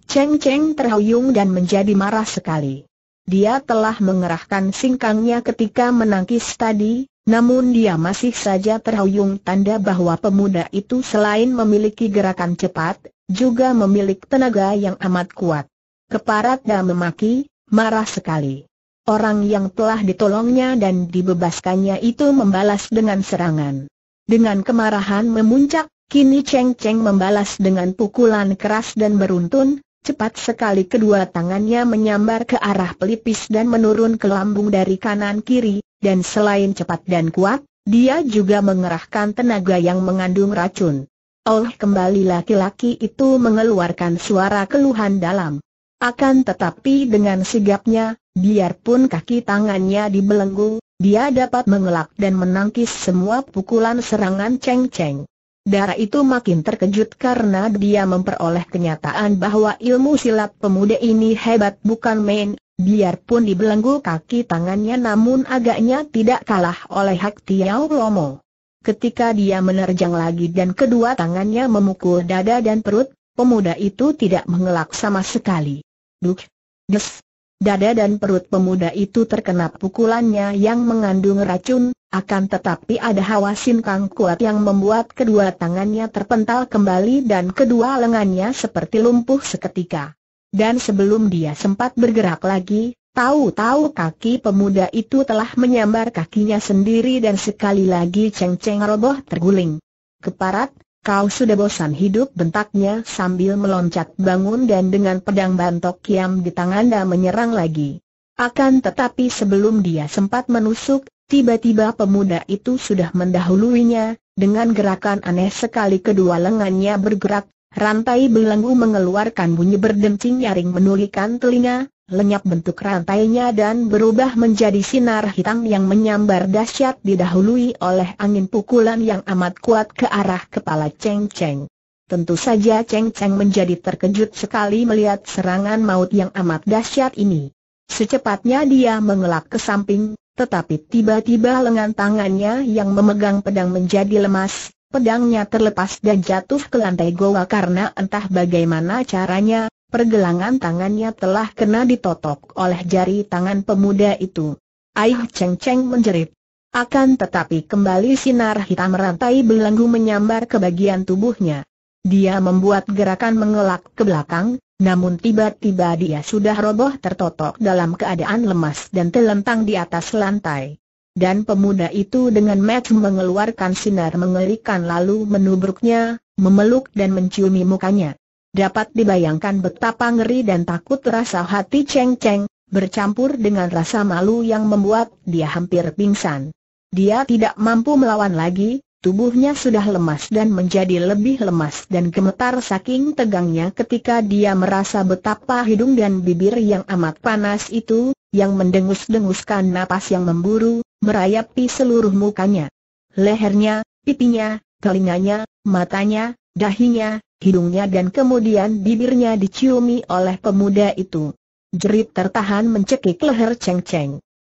Ceng-ceng terhuyung dan menjadi marah sekali. Dia telah mengerahkan singkangnya ketika menangkis tadi, namun dia masih saja terhuyung tanda bahwa pemuda itu selain memiliki gerakan cepat, juga memiliki tenaga yang amat kuat. Keparat dan memaki, marah sekali. Orang yang telah ditolongnya dan dibebaskannya itu membalas dengan serangan. Dengan kemarahan memuncak, kini Cheng Cheng membalas dengan pukulan keras dan beruntun, Cepat sekali kedua tangannya menyambar ke arah pelipis dan menurun ke lambung dari kanan kiri, dan selain cepat dan kuat, dia juga mengerahkan tenaga yang mengandung racun. Oh kembali laki-laki itu mengeluarkan suara keluhan dalam. Akan tetapi dengan sigapnya, biarpun kaki tangannya dibelenggu, dia dapat mengelak dan menangkis semua pukulan serangan ceng-ceng. Dara itu makin terkejut karena dia memperoleh kenyataan bahwa ilmu silat pemuda ini hebat bukan main, biarpun dibelenggu kaki tangannya namun agaknya tidak kalah oleh Hak Tiao Lomo. Ketika dia menerjang lagi dan kedua tangannya memukul dada dan perut, pemuda itu tidak mengelak sama sekali. Duk! Des! Dada dan perut pemuda itu terkena pukulannya yang mengandung racun, akan tetapi ada hawa sinkang kuat yang membuat kedua tangannya terpental kembali dan kedua lengannya seperti lumpuh seketika. Dan sebelum dia sempat bergerak lagi, tahu-tahu kaki pemuda itu telah menyambar kakinya sendiri dan sekali lagi ceng-ceng roboh terguling. Keparat, Kau sudah bosan hidup bentaknya sambil meloncat bangun dan dengan pedang bantok kiam di tangannya menyerang lagi. Akan tetapi sebelum dia sempat menusuk, tiba-tiba pemuda itu sudah mendahuluinya, dengan gerakan aneh sekali kedua lengannya bergerak, rantai belenggu mengeluarkan bunyi berdenting nyaring menulikan telinga, lenyap bentuk rantainya dan berubah menjadi sinar hitam yang menyambar dahsyat didahului oleh angin pukulan yang amat kuat ke arah kepala Cheng Cheng. Tentu saja Cheng Cheng menjadi terkejut sekali melihat serangan maut yang amat dahsyat ini. Secepatnya dia mengelak ke samping, tetapi tiba-tiba lengan tangannya yang memegang pedang menjadi lemas, pedangnya terlepas dan jatuh ke lantai goa karena entah bagaimana caranya, pergelangan tangannya telah kena ditotok oleh jari tangan pemuda itu. Aih Cheng Cheng menjerit. Akan tetapi kembali sinar hitam rantai belenggu menyambar ke bagian tubuhnya. Dia membuat gerakan mengelak ke belakang, namun tiba-tiba dia sudah roboh tertotok dalam keadaan lemas dan telentang di atas lantai. Dan pemuda itu dengan match mengeluarkan sinar mengerikan lalu menubruknya, memeluk dan menciumi mukanya. Dapat dibayangkan betapa ngeri dan takut rasa hati Cheng Cheng, bercampur dengan rasa malu yang membuat dia hampir pingsan. Dia tidak mampu melawan lagi, tubuhnya sudah lemas dan menjadi lebih lemas dan gemetar saking tegangnya ketika dia merasa betapa hidung dan bibir yang amat panas itu, yang mendengus-denguskan napas yang memburu, merayapi seluruh mukanya. Lehernya, pipinya, telinganya, matanya, dahinya, hidungnya dan kemudian bibirnya diciumi oleh pemuda itu. Jerit tertahan mencekik leher Cheng Cheng.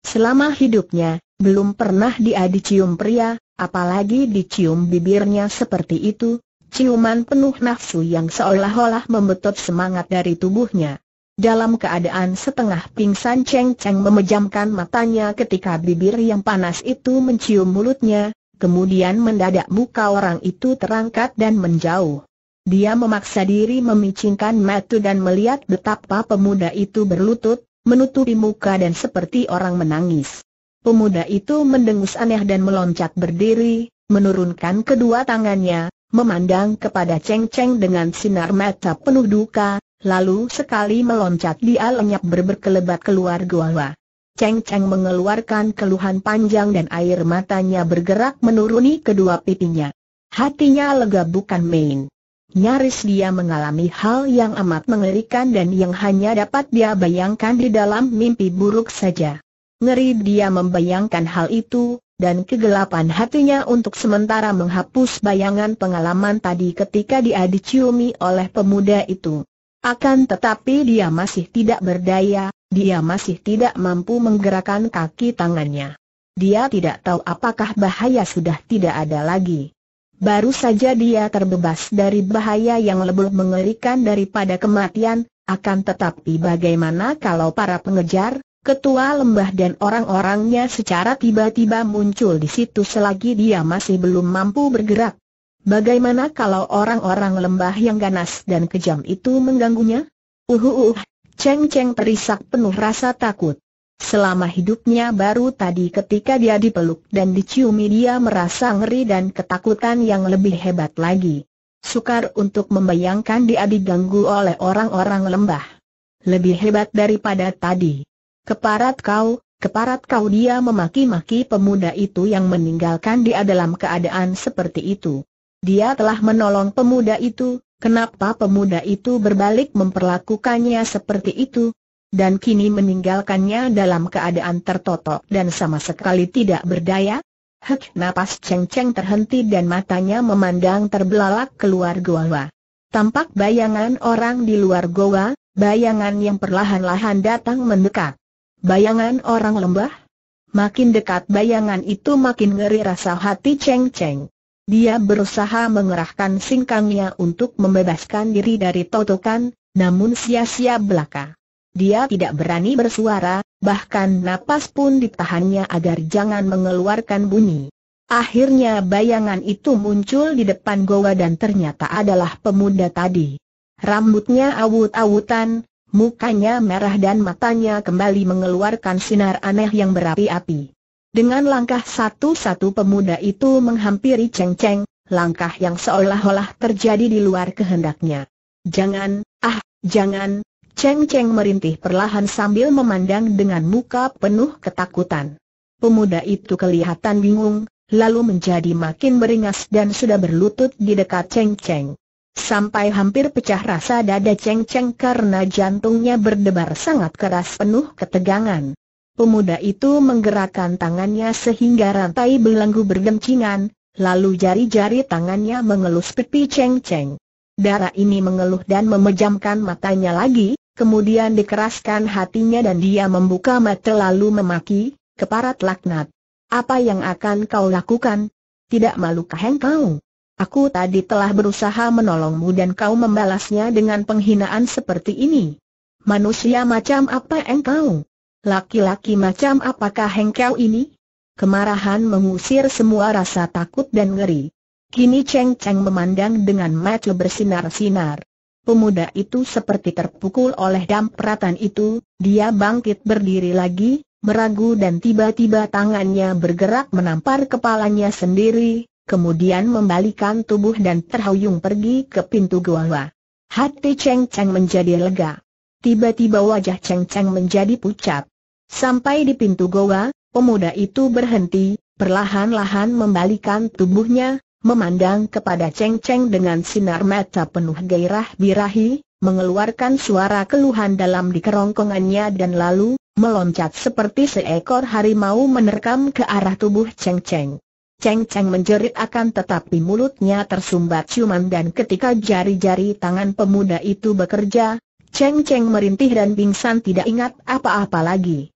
Selama hidupnya, belum pernah dia dicium pria, apalagi dicium bibirnya seperti itu, ciuman penuh nafsu yang seolah-olah membetot semangat dari tubuhnya. Dalam keadaan setengah pingsan Cheng Cheng memejamkan matanya ketika bibir yang panas itu mencium mulutnya, kemudian mendadak muka orang itu terangkat dan menjauh. Dia memaksa diri memicingkan mata dan melihat betapa pemuda itu berlutut, menutupi muka dan seperti orang menangis. Pemuda itu mendengus aneh dan meloncat berdiri, menurunkan kedua tangannya, memandang kepada Cheng Cheng dengan sinar mata penuh duka, lalu sekali meloncat dia lenyap berberkelebat keluar gua. Cheng Cheng mengeluarkan keluhan panjang dan air matanya bergerak menuruni kedua pipinya. Hatinya lega bukan main. Nyaris dia mengalami hal yang amat mengerikan dan yang hanya dapat dia bayangkan di dalam mimpi buruk saja. Ngeri dia membayangkan hal itu, dan kegelapan hatinya untuk sementara menghapus bayangan pengalaman tadi ketika dia diciumi oleh pemuda itu. Akan tetapi dia masih tidak berdaya, dia masih tidak mampu menggerakkan kaki tangannya. Dia tidak tahu apakah bahaya sudah tidak ada lagi. Baru saja dia terbebas dari bahaya yang lebih mengerikan daripada kematian, akan tetapi bagaimana kalau para pengejar, ketua lembah dan orang-orangnya secara tiba-tiba muncul di situ selagi dia masih belum mampu bergerak? Bagaimana kalau orang-orang lembah yang ganas dan kejam itu mengganggunya? Uhuh, Ceng Ceng terisak penuh rasa takut. Selama hidupnya baru tadi ketika dia dipeluk dan diciumi dia merasa ngeri dan ketakutan yang lebih hebat lagi. Sukar untuk membayangkan dia diganggu oleh orang-orang lembah. Lebih hebat daripada tadi. Keparat kau, keparat kau dia memaki-maki pemuda itu yang meninggalkan dia dalam keadaan seperti itu. Dia telah menolong pemuda itu, kenapa pemuda itu berbalik memperlakukannya seperti itu? dan kini meninggalkannya dalam keadaan tertotok dan sama sekali tidak berdaya? Hek napas Cheng Cheng terhenti dan matanya memandang terbelalak keluar goa. Tampak bayangan orang di luar goa, bayangan yang perlahan-lahan datang mendekat. Bayangan orang lembah? Makin dekat bayangan itu makin ngeri rasa hati Cheng Cheng. Dia berusaha mengerahkan singkangnya untuk membebaskan diri dari totokan, namun sia-sia belaka. Dia tidak berani bersuara, bahkan napas pun ditahannya agar jangan mengeluarkan bunyi. Akhirnya bayangan itu muncul di depan Goa dan ternyata adalah pemuda tadi. Rambutnya awut-awutan, mukanya merah dan matanya kembali mengeluarkan sinar aneh yang berapi-api. Dengan langkah satu-satu pemuda itu menghampiri Cheng Cheng, langkah yang seolah-olah terjadi di luar kehendaknya. Jangan, ah, jangan, Cheng Cheng merintih perlahan sambil memandang dengan muka penuh ketakutan. Pemuda itu kelihatan bingung, lalu menjadi makin beringas dan sudah berlutut di dekat Cheng Cheng. Sampai hampir pecah rasa dada Cheng Cheng karena jantungnya berdebar sangat keras penuh ketegangan. Pemuda itu menggerakkan tangannya sehingga rantai belenggu bergemcingan, lalu jari-jari tangannya mengelus pipi Cheng Cheng. Darah ini mengeluh dan memejamkan matanya lagi, Kemudian dikeraskan hatinya dan dia membuka mata lalu memaki, keparat laknat. Apa yang akan kau lakukan? Tidak malukah engkau? Aku tadi telah berusaha menolongmu dan kau membalasnya dengan penghinaan seperti ini. Manusia macam apa engkau? Laki-laki macam apakah engkau ini? Kemarahan mengusir semua rasa takut dan ngeri. Kini Cheng Cheng memandang dengan mata bersinar-sinar. Pemuda itu seperti terpukul oleh dampratan itu, dia bangkit berdiri lagi, meragu dan tiba-tiba tangannya bergerak menampar kepalanya sendiri, kemudian membalikan tubuh dan terhuyung pergi ke pintu gua. Hati Cheng Cheng menjadi lega. Tiba-tiba wajah Cheng Cheng menjadi pucat. Sampai di pintu goa, pemuda itu berhenti, perlahan-lahan membalikan tubuhnya, memandang kepada Cheng Cheng dengan sinar mata penuh gairah birahi, mengeluarkan suara keluhan dalam di kerongkongannya dan lalu, meloncat seperti seekor harimau menerkam ke arah tubuh Cheng Cheng. Cheng Cheng menjerit akan tetapi mulutnya tersumbat ciuman dan ketika jari-jari tangan pemuda itu bekerja, Cheng Cheng merintih dan pingsan tidak ingat apa-apa lagi.